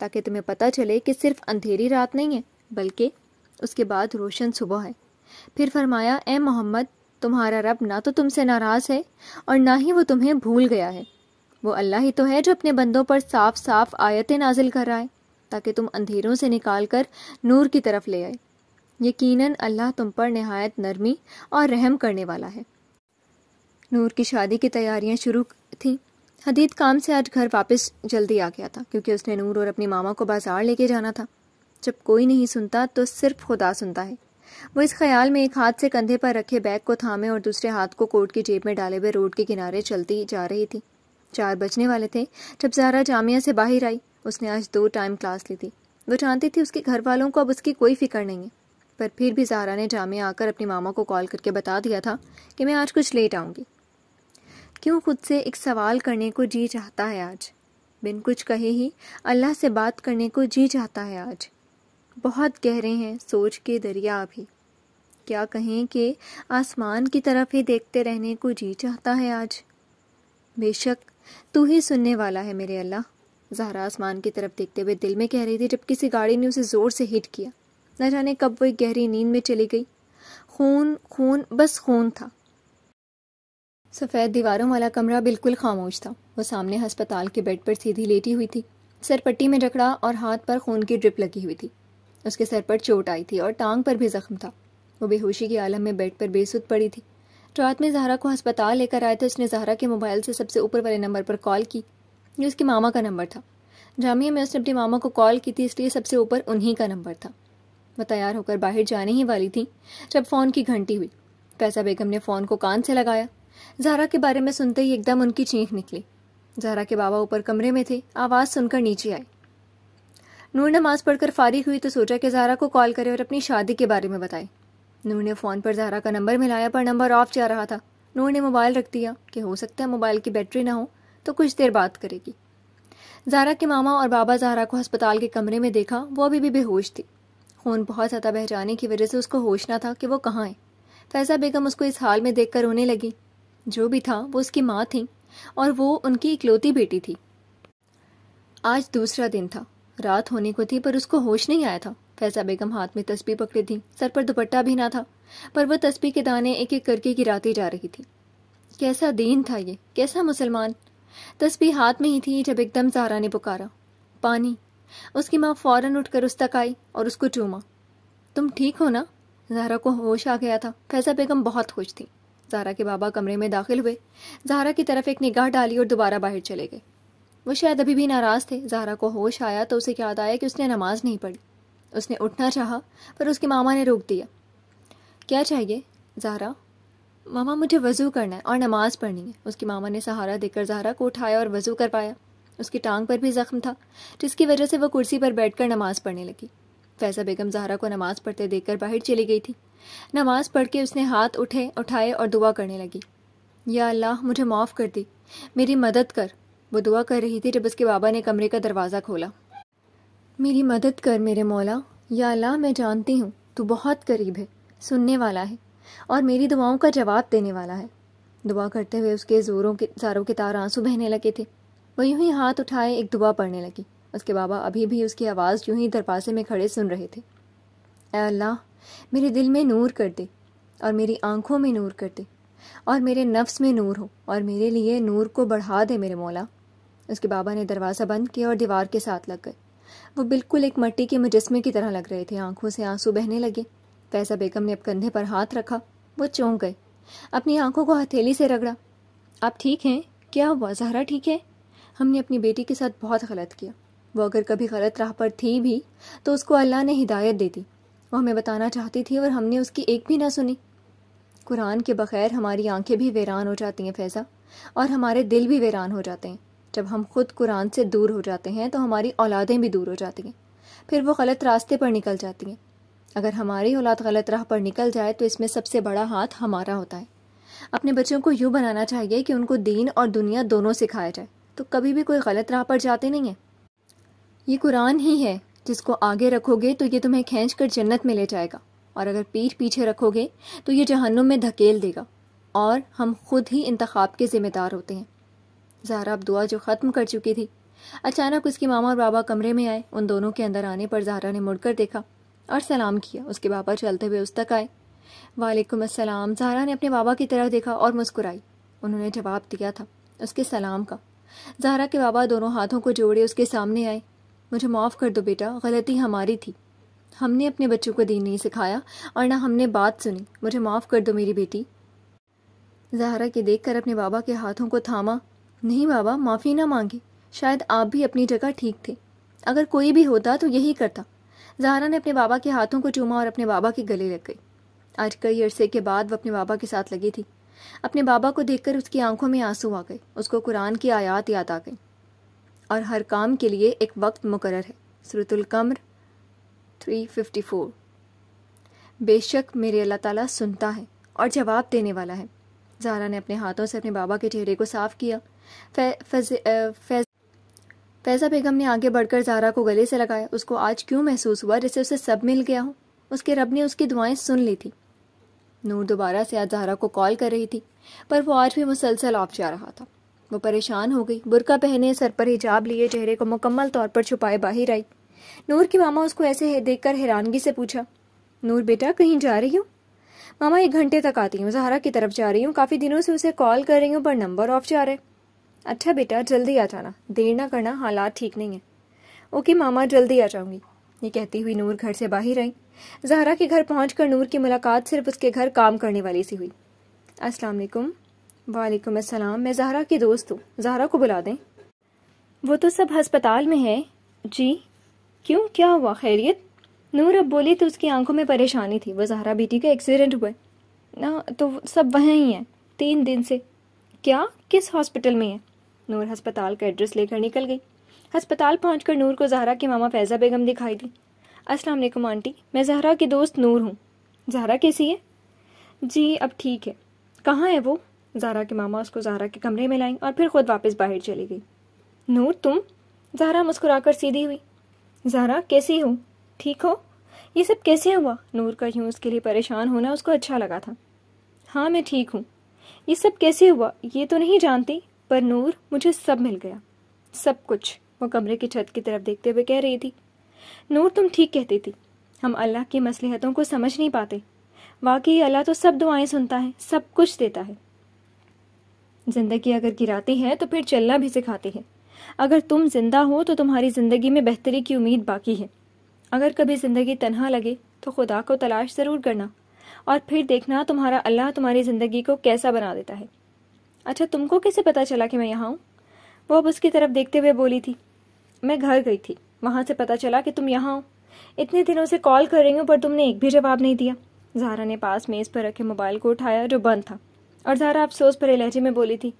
ताकि तुम्हें पता चले कि सिर्फ अंधेरी रात नहीं है बल्कि उसके बाद रोशन सुबह है फिर फरमाया ए मोहम्मद तुम्हारा रब ना तो तुमसे नाराज़ है और ना ही वो तुम्हें भूल गया है वो अल्लाह ही तो है जो अपने बंदों पर साफ साफ आयतें नाजिल कर रहा है ताकि तुम अंधेरों से निकाल कर नूर की तरफ ले आए यकीनन अल्लाह तुम पर नहायत नरमी और रहम करने वाला है नूर की शादी की तैयारियां शुरू थीं हदीद काम से आज घर वापस जल्दी आ गया था क्योंकि उसने नूर और अपनी मामा को बाजार लेके जाना था जब कोई नहीं सुनता तो सिर्फ खुदा सुनता है वो इस ख्याल में एक हाथ से कंधे पर रखे बैग को थामे और दूसरे हाथ को कोट की जेब में डाले हुए रोड के किनारे चलती जा रही थी चार बजने वाले थे जब जारा जामिया से बाहर आई उसने आज दो टाइम क्लास ली थी वो जानती थी उसके घर वालों को अब उसकी कोई फिक्र नहीं है पर फिर भी जहरा ने जामे आकर अपने मामा को कॉल करके बता दिया था कि मैं आज कुछ लेट आऊँगी क्यों खुद से एक सवाल करने को जी चाहता है आज बिन कुछ कहे ही अल्लाह से बात करने को जी चाहता है आज बहुत गहरे हैं सोच के दरिया अभी क्या कहें कि आसमान की तरफ ही देखते रहने को जी चाहता है आज बेशक तू ही सुनने वाला है मेरे अल्लाह जहरा आसमान की तरफ देखते हुए दिल में कह रही थी जब किसी गाड़ी ने उसे ज़ोर से हिट किया न जाने कब वो एक गहरी नींद में चली गई खून खून बस खून था सफ़ेद दीवारों वाला कमरा बिल्कुल खामोश था वो सामने हस्पताल के बेड पर सीधी लेटी हुई थी सर पट्टी में जकड़ा और हाथ पर खून की ड्रिप लगी हुई थी उसके सर पर चोट आई थी और टांग पर भी जख्म था वो बेहोशी के आलम में बेड पर बेसुद पड़ी थी रात में जहरा को अस्पताल लेकर आए थे तो उसने जहरा के मोबाइल से सबसे ऊपर वाले नंबर पर कॉल की जो उसके मामा का नंबर था जामिया में उसने अपने मामा को कॉल की थी इसलिए सबसे ऊपर उन्हीं का नंबर था वह तैयार होकर बाहर जाने ही वाली थी जब फ़ोन की घंटी हुई फैसा बेगम ने फ़ोन को कान से लगाया जहरा के बारे में सुनते ही एकदम उनकी चीख निकली जहरा के बाबा ऊपर कमरे में थे आवाज़ सुनकर नीचे आई नूर नमाज पढ़कर फारिग हुई तो सोचा कि जहरा को कॉल करे और अपनी शादी के बारे में बताए नूर ने फ़ोन पर जहरा का नंबर मिलाया पर नंबर ऑफ जा रहा था नूर ने मोबाइल रख दिया कि हो सकता है मोबाइल की बैटरी ना हो तो कुछ देर बात करेगी जहरा के मामा और बाबा जहरा को अस्पताल के कमरे में देखा वो अभी भी बेहोश थी खून बहुत ज़्यादा बह जाने की वजह से उसको होश ना था कि वो कहाँ है फैज़ा बेगम उसको इस हाल में देखकर रोने लगी जो भी था वो उसकी माँ थी और वो उनकी इकलौती बेटी थी आज दूसरा दिन था रात होने को थी पर उसको होश नहीं आया था फैज़ा बेगम हाथ में तस्बी पकड़ी थी सर पर दुपट्टा भी ना था पर वह तस्बी के दाने एक एक करके गिराती जा रही थी कैसा दीन था ये कैसा मुसलमान तस्बी हाथ में ही थी जब एकदम जहरा ने पुकारा पानी उसकी माँ फौरन उठकर उस तक आई और उसको चूमा तुम ठीक हो ना जहरा को होश आ गया था फैजा बेगम बहुत खुश थी जहरा के बाबा कमरे में दाखिल हुए जहरा की तरफ एक निगाह डाली और दोबारा बाहर चले गए वो शायद अभी भी नाराज़ थे जहरा को होश आया तो उसे याद आया कि उसने नमाज नहीं पढ़ी उसने उठना चाहा पर उसके मामा ने रोक दिया क्या चाहिए जहरा मामा मुझे वज़ू करना है और नमाज़ पढ़नी है उसकी मामा ने सहारा देकर जहरा को उठाया और वज़ू करवाया उसकी टांग पर भी जख्म था जिसकी वजह से वह कुर्सी पर बैठकर नमाज पढ़ने लगी फैज़ा बेगम जहरा को नमाज पढ़ते देखकर बाहर चली गई थी नमाज पढ़ के उसने हाथ उठे उठाए और दुआ करने लगी या अल्लाह मुझे माफ़ कर दी मेरी मदद कर वो दुआ कर रही थी जब उसके बाबा ने कमरे का दरवाज़ा खोला मेरी मदद कर मेरे मौला या अल्लाह मैं जानती हूँ तू बहुत करीब है सुनने वाला है और मेरी दुआओं का जवाब देने वाला है दुआ करते हुए उसके जोरों के जारों के तार आंसू बहने लगे थे वो यूं ही हाथ उठाए एक दुआ पढ़ने लगी उसके बाबा अभी भी उसकी आवाज़ यूं ही दरवाजे में खड़े सुन रहे थे अल्लाह मेरे दिल में नूर कर दे और मेरी आंखों में नूर कर दे और मेरे नफ्स में नूर हो और मेरे लिए नूर को बढ़ा दे मेरे मौला उसके बाबा ने दरवाज़ा बंद किया और दीवार के साथ लग गए वो बिल्कुल एक मट्टी के मुजस्मे की तरह लग रहे थे आंखों से आंसू बहने लगे फैसा बेगम ने अब कंधे पर हाथ रखा वो चौंक गए अपनी आंखों को हथेली से रगड़ा आप ठीक हैं क्या हुआ जहरा ठीक है हमने अपनी बेटी के साथ बहुत गलत किया वो अगर कभी गलत राह पर थी भी तो उसको अल्लाह ने हिदायत दे दी वो हमें बताना चाहती थी और हमने उसकी एक भी ना सुनी कुरान के बग़ैर हमारी आंखें भी वीरान हो जाती हैं फैज़ा और हमारे दिल भी वीरान हो जाते हैं जब हम खुद कुरान से दूर हो जाते हैं तो हमारी औलादें भी दूर हो जाती हैं फिर वो गलत रास्ते पर निकल जाती हैं अगर हमारी औलाद गलत राह पर निकल जाए तो इसमें सबसे बड़ा हाथ हमारा होता है अपने बच्चों को यूँ बनाना चाहिए कि उनको दीन और दुनिया दोनों सिखाया जाए तो कभी भी कोई गलत राह पर जाते नहीं हैं ये कुरान ही है जिसको आगे रखोगे तो ये तुम्हें खींच कर जन्नत में ले जाएगा और अगर पीठ पीछे रखोगे तो ये जहन्नुम में धकेल देगा और हम खुद ही इंतखाब के ज़िम्मेदार होते हैं जहरा अब दुआ जो ख़त्म कर चुकी थी अचानक उसके मामा और बाबा कमरे में आए उन दोनों के अंदर आने पर जहरा ने मुड़कर देखा और सलाम किया उसके बाबा चलते हुए उस तक आए वालेकुम अस्सलाम जहरा ने अपने बाबा की तरफ देखा और मुस्कुराई उन्होंने जवाब दिया था उसके सलाम का जहरा के बाबा दोनों हाथों को जोड़े उसके सामने आए मुझे माफ़ कर दो बेटा गलती हमारी थी हमने अपने बच्चों को दीन नहीं सिखाया और ना हमने बात सुनी मुझे माफ़ कर दो मेरी बेटी जहरा के देखकर अपने बाबा के हाथों को थामा नहीं बाबा माफ़ी ना मांगे शायद आप भी अपनी जगह ठीक थे अगर कोई भी होता तो यही करता जहरा ने अपने बाबा के हाथों को चूमा और अपने बाबा के गले लग गई आज कई अरसे के बाद वह अपने बाबा के साथ लगी थी अपने बाबा को देखकर उसकी आंखों में आंसू आ गए उसको कुरान की आयात याद आ गई और हर काम के लिए एक वक्त मुकर है थ्री फिफ्टी फोर बेशक मेरे अल्लाह ताला सुनता है और जवाब देने वाला है जारा ने अपने हाथों से अपने बाबा के चेहरे को साफ किया फैज, फैज, फैज़ा बेगम ने आगे बढ़कर जारा को गले से लगाया उसको आज क्यों महसूस हुआ जैसे उसे सब मिल गया हो उसके रब ने उसकी दुआएं सुन ली थी नूर दोबारा से आज जहरा को कॉल कर रही थी पर वो आज भी मुसलसल ऑफ जा रहा था वो परेशान हो गई बुरका पहने सर पर हिजाब लिए चेहरे को मुकम्मल तौर पर छुपाए बाहर आई नूर की मामा उसको ऐसे देखकर हैरानगी से पूछा नूर बेटा कहीं जा रही हूँ मामा एक घंटे तक आती हूँ जहरा की तरफ जा रही हूँ काफ़ी दिनों से उसे कॉल कर रही हूँ पर नंबर ऑफ जा रहा है अच्छा बेटा जल्दी आ जाना देर ना करना हालात ठीक नहीं है ओके मामा जल्दी आ जाऊँगी ये कहती हुई नूर घर से बाहर आई जहरा के घर पहुंचकर नूर की मुलाकात सिर्फ उसके घर काम करने वाले से हुई अस्सलाम वालेकुम वालेकुम अस्सलाम मैं जहरा की दोस्त हूँ जहरा को बुला दें वो तो सब हस्पताल में है जी क्यों क्या हुआ खैरियत नूर अब बोली तो उसकी आंखों में परेशानी थी वो जहरा बेटी का एक्सीडेंट हुआ ना तो सब वहीं ही हैं तीन दिन से क्या किस हॉस्पिटल में है नूर हस्पताल का एड्रेस लेकर निकल गई हस्पताल पहुंचकर नूर को जहरा की मामा फैज़ा बेगम दिखाई दी अस्सलाम वालेकुम आंटी मैं जहरा की दोस्त नूर हूँ जहरा कैसी है जी अब ठीक है कहाँ है वो जहरा के मामा उसको जहरा के कमरे में लाई और फिर खुद वापस बाहर चली गई नूर तुम जहरा मुस्कुराकर सीधी हुई जहरा कैसी हो ठीक हो ये सब कैसे हुआ नूर का यूँ उसके लिए परेशान होना उसको अच्छा लगा था हाँ मैं ठीक हूँ ये सब कैसे हुआ ये तो नहीं जानती पर नूर मुझे सब मिल गया सब कुछ वो कमरे की छत की तरफ देखते हुए कह रही थी नूर तुम ठीक कहती थी हम अल्लाह की मसलहतों को समझ नहीं पाते वाकई अल्लाह तो सब दुआएं सुनता है सब कुछ देता है ज़िंदगी अगर गिराती है तो फिर चलना भी सिखाती है अगर तुम जिंदा हो तो तुम्हारी ज़िंदगी में बेहतरी की उम्मीद बाकी है अगर कभी ज़िंदगी तनहा लगे तो खुदा को तलाश ज़रूर करना और फिर देखना तुम्हारा अल्लाह तुम्हारी ज़िंदगी को कैसा बना देता है अच्छा तुमको कैसे पता चला कि मैं यहाँ हूँ वो अब उसकी तरफ देखते हुए बोली थी मैं घर गई थी वहां से पता चला कि तुम यहाँ हो इतने दिनों से कॉल कर रही हूँ पर तुमने एक भी जवाब नहीं दिया जहरा ने पास मेज़ पर रखे मोबाइल को उठाया जो बंद था और जहरा अफसोस भरे लहजे में बोली थी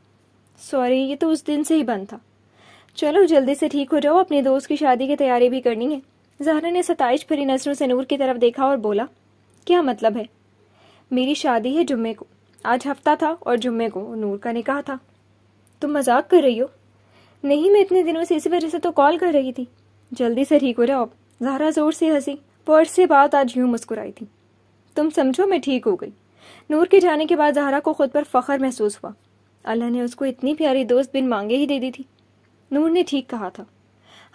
सॉरी ये तो उस दिन से ही बंद था चलो जल्दी से ठीक हो जाओ अपने दोस्त की शादी की तैयारी भी करनी है जहरा ने सताइश भरी नजरों से नूर की तरफ देखा और बोला क्या मतलब है मेरी शादी है जुम्मे को आज हफ्ता था और जुम्मे को नूर का निकाह था तुम मजाक कर रही हो नहीं मैं इतने दिनों से इसी वजह से तो कॉल कर रही थी जल्दी से ठीक हो जाओ अब जहरा जोर से हंसी पर्स से बात आज यूं मुस्कुराई थी तुम समझो मैं ठीक हो गई नूर के जाने के बाद जहरा को खुद पर फख्र महसूस हुआ अल्लाह ने उसको इतनी प्यारी दोस्त बिन मांगे ही दे दी थी नूर ने ठीक कहा था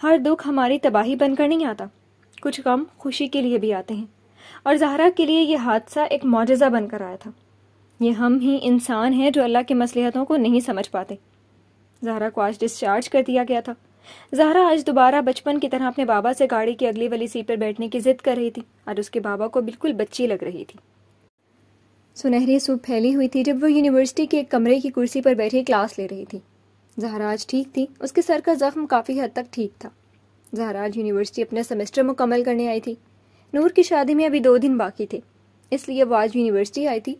हर दुख हमारी तबाही बनकर नहीं आता कुछ गम खुशी के लिए भी आते हैं और जहरा के लिए यह हादसा एक मुआजा बनकर आया था ये हम ही इंसान हैं जो अल्लाह की मसलहतों को नहीं समझ पाते जहरा को आज डिस्चार्ज कर दिया गया था जहरा आज दोबारा बचपन की तरह अपने बाबा से गाड़ी की अगली वाली सीट पर बैठने की जिद कर रही थी और उसके बाबा को बिल्कुल बच्ची लग रही थी सुनहरी सूप फैली हुई थी जब वो यूनिवर्सिटी के एक कमरे की कुर्सी पर बैठी क्लास ले रही थी जहरा आज ठीक थी उसके सर का जख्म काफ़ी हद तक ठीक था जहरा आज यूनिवर्सिटी अपना सेमेस्टर मुकम्मल करने आई थी नूर की शादी में अभी दो दिन बाकी थे इसलिए वो आज यूनिवर्सिटी आई थी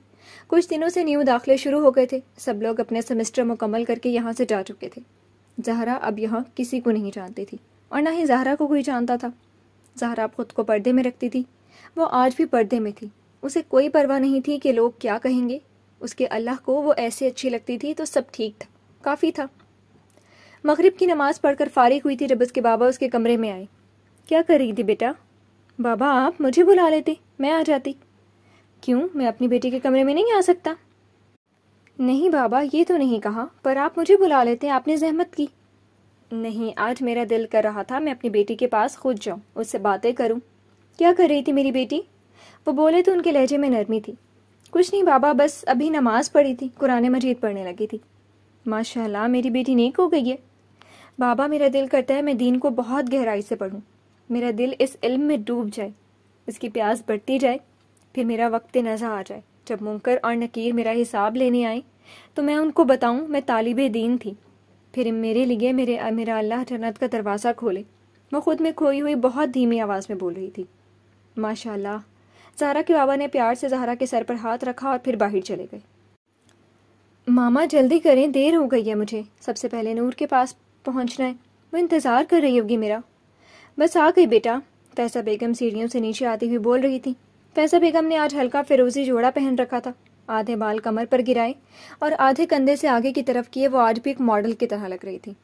कुछ दिनों से न्यू दाखिले शुरू हो गए थे सब लोग अपने सेमेस्टर मुकम्मल करके यहाँ से जा चुके थे जहरा अब यहाँ किसी को नहीं जानती थी और ना ही जहरा को कोई जानता था जहरा खुद को पर्दे में रखती थी वो आज भी पर्दे में थी उसे कोई परवाह नहीं थी कि लोग क्या कहेंगे उसके अल्लाह को वो ऐसे अच्छी लगती थी तो सब ठीक था काफ़ी था मगरिब की नमाज़ पढ़कर फारिग हुई थी जब उसके बाबा उसके कमरे में आए क्या कर रही थी बेटा बाबा आप मुझे बुला लेते मैं आ जाती क्यों मैं अपनी बेटी के कमरे में नहीं आ सकता नहीं बाबा ये तो नहीं कहा पर आप मुझे बुला लेते आपने जहमत की नहीं आज मेरा दिल कर रहा था मैं अपनी बेटी के पास खुद जाऊँ उससे बातें करूँ क्या कर रही थी मेरी बेटी वो बोले तो उनके लहजे में नरमी थी कुछ नहीं बाबा बस अभी नमाज पढ़ी थी कुरान मजीद पढ़ने लगी थी माशाल्लाह मेरी बेटी नेक हो गई है बाबा मेरा दिल करता है मैं दीन को बहुत गहराई से पढ़ूँ मेरा दिल इस इल्म में डूब जाए इसकी प्यास बढ़ती जाए फिर मेरा वक्त नज़ा आ जाए जब मुंकर और नकीर मेरा हिसाब लेने आए तो मैं उनको बताऊं मैं तालिब दीन थी फिर मेरे लिए मेरे मेरा अल्लाह जन्नत का दरवाज़ा खोले वो खुद में खोई हुई बहुत धीमी आवाज़ में बोल रही थी माशाल्लाह जहरा के बाबा ने प्यार से जहरा के सर पर हाथ रखा और फिर बाहर चले गए मामा जल्दी करें देर हो गई है मुझे सबसे पहले नूर के पास पहुंचना है वो इंतज़ार कर रही होगी मेरा बस आ गई बेटा फैसा बेगम सीढ़ियों से नीचे आती हुई बोल रही थी फैजा बेगम ने आज हल्का फिरोजी जोड़ा पहन रखा था आधे बाल कमर पर गिराए और आधे कंधे से आगे की तरफ किए वो आज भी एक मॉडल की तरह लग रही थी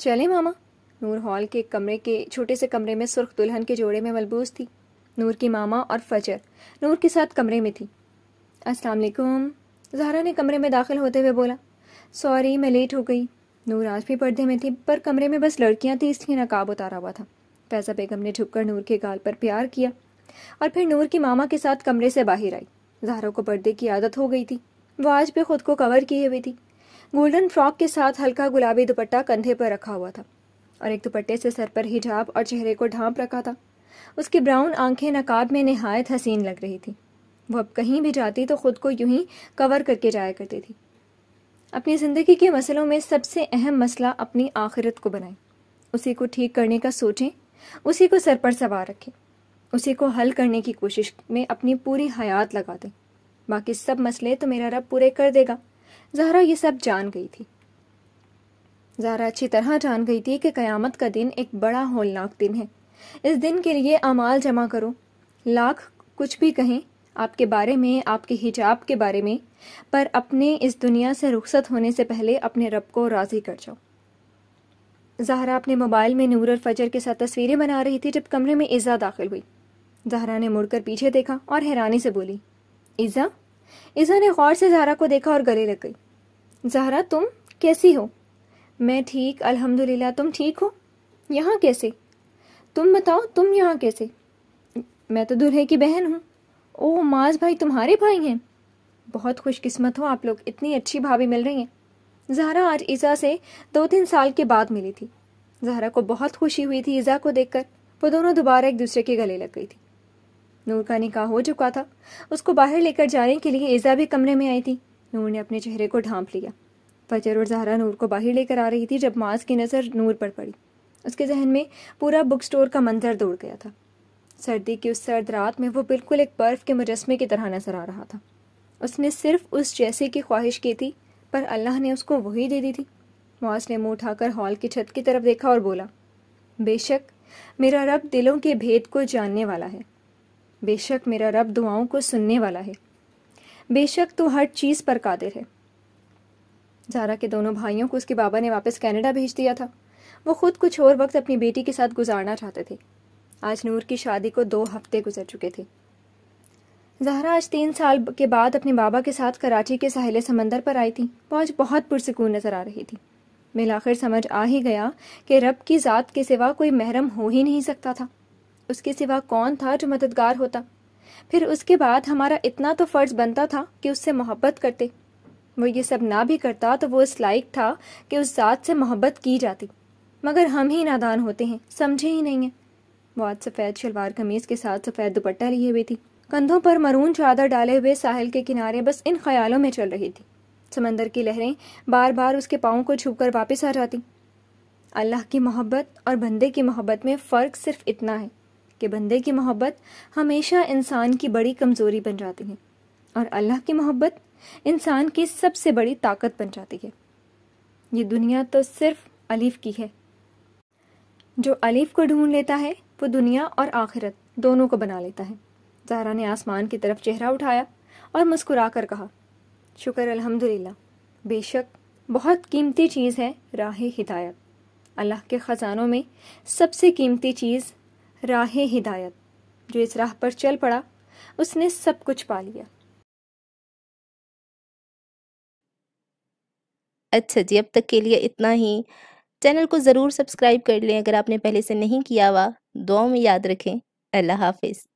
चले मामा नूर हॉल के कमरे के छोटे से कमरे में सुर्ख दुल्हन के जोड़े में मलबूस थी नूर की मामा और फजर नूर के साथ कमरे में थी अस्सलाम वालेकुम जहरा ने कमरे में दाखिल होते हुए बोला सॉरी मैं लेट हो गई नूर आज भी पर्दे में थी पर कमरे में बस लड़कियां थी इसलिए नकाब उतारा हुआ था फैज़ा बेगम ने झुककर नूर के गाल पर प्यार किया और फिर नूर की मामा के साथ कमरे से बाहर आई जहरा को पर्दे की आदत हो गई थी वो आज भी खुद को कवर किए हुई थी गोल्डन फ्रॉक के साथ हल्का गुलाबी दुपट्टा कंधे पर रखा हुआ था और एक दुपट्टे से सर पर हिजाब और चेहरे को ढांप रखा था उसकी ब्राउन आंखें नकाब में नहायत हसीन लग रही थी वो अब कहीं भी जाती तो खुद को यूं ही कवर करके जाया करती थी अपनी ज़िंदगी के मसलों में सबसे अहम मसला अपनी आखिरत को बनाएं उसी को ठीक करने का सोचें उसी को सर पर सवार रखें उसी को हल करने की कोशिश में अपनी पूरी हयात लगा दें बाकी सब मसले तो मेरा रब पूरे कर देगा जहरा ये सब जान गई थी जहरा अच्छी तरह जान गई थी कि क़यामत का दिन एक बड़ा होलनाक दिन है इस दिन के लिए अमाल जमा करो लाख कुछ भी कहें आपके बारे में आपके हिजाब के बारे में पर अपने इस दुनिया से रुखसत होने से पहले अपने रब को राज़ी कर जाओ जहरा अपने मोबाइल में नूर और फजर के साथ तस्वीरें बना रही थी जब कमरे में इज़ा दाखिल हुई जहरा ने मुड़कर पीछे देखा और हैरानी से बोली ईज़ा ईज़ा ने गौर से जहरा को देखा और गले लग गई जहरा तुम कैसी हो मैं ठीक अल्हम्दुलिल्लाह तुम ठीक हो यहाँ कैसे तुम बताओ तुम यहाँ कैसे मैं तो दूल्हे की बहन हूँ ओ माज भाई तुम्हारे भाई हैं बहुत खुशकिस्मत हो आप लोग इतनी अच्छी भाभी मिल रही हैं जहरा आज ईज़ा से दो तीन साल के बाद मिली थी जहरा को बहुत खुशी हुई थी ईज़ा को देखकर वो दोनों दोबारा एक दूसरे के गले लग गई थी नूर का निकाह हो चुका था उसको बाहर लेकर जाने के लिए ईजा भी कमरे में आई थी नूर ने अपने चेहरे को ढांप लिया फजर और जहरा नूर को बाहर लेकर आ रही थी जब माज की नज़र नूर पर पड़ी उसके जहन में पूरा बुक स्टोर का मंजर दौड़ गया था सर्दी की उस सर्द रात में वो बिल्कुल एक बर्फ़ के मुजस्मे की तरह नजर आ रहा था उसने सिर्फ उस जैसे की ख्वाहिश की थी पर अल्लाह ने उसको वही दे दी थी मॉस ने मुंह उठाकर हॉल की छत की तरफ देखा और बोला बेशक मेरा रब दिलों के भेद को जानने वाला है बेशक मेरा रब दुआओं को सुनने वाला है बेशक तो हर चीज़ पर कादिर है जारा के दोनों भाइयों को उसके बाबा ने वापस कनाडा भेज दिया था वो खुद कुछ और वक्त अपनी बेटी के साथ गुजारना चाहते थे आज नूर की शादी को दो हफ्ते गुजर चुके थे जहरा आज तीन साल के बाद अपने बाबा के साथ कराची के साहिल समंदर पर आई थी वो आज बहुत पुरसकून नज़र आ रही थी मिलाखिर समझ आ ही गया कि रब की ज़ात के सिवा कोई महरम हो ही नहीं सकता था उसके सिवा कौन था जो मददगार होता फिर उसके बाद हमारा इतना तो फर्ज बनता था कि उससे मोहब्बत करते वो ये सब ना भी करता तो वो इस लाइक था कि उस जात से मोहब्बत की जाती मगर हम ही नादान होते हैं समझे ही नहीं है वो आज सफ़ेद शलवार कमीज़ के साथ सफ़ेद दुपट्टा लिए हुई थी कंधों पर मरून चादर डाले हुए साहिल के किनारे बस इन ख्यालों में चल रही थी समंदर की लहरें बार बार उसके पाओ को छुप कर वापस आ जाती अल्लाह की मोहब्बत और बंदे की मोहब्बत में फ़र्क सिर्फ इतना है कि बंदे की मोहब्बत हमेशा इंसान की बड़ी कमज़ोरी बन जाती है और अल्लाह की मोहब्बत इंसान की सबसे बड़ी ताकत बन जाती है ये दुनिया तो सिर्फ अलीफ की है जो अलीफ को ढूंढ लेता है वो दुनिया और आखिरत दोनों को बना लेता है जहरा ने आसमान की तरफ चेहरा उठाया और मुस्कुरा कर कहा शुक्र अल्हम्दुलिल्लाह बेशक बहुत कीमती चीज़ है राह हिदायत अल्लाह के ख़जानों में सबसे कीमती चीज़ राह हिदायत जो इस राह पर चल पड़ा उसने सब कुछ पा लिया अच्छा जी अब तक के लिए इतना ही चैनल को ज़रूर सब्सक्राइब कर लें अगर आपने पहले से नहीं किया हुआ दुआ में याद रखें अल्लाह हाफिज़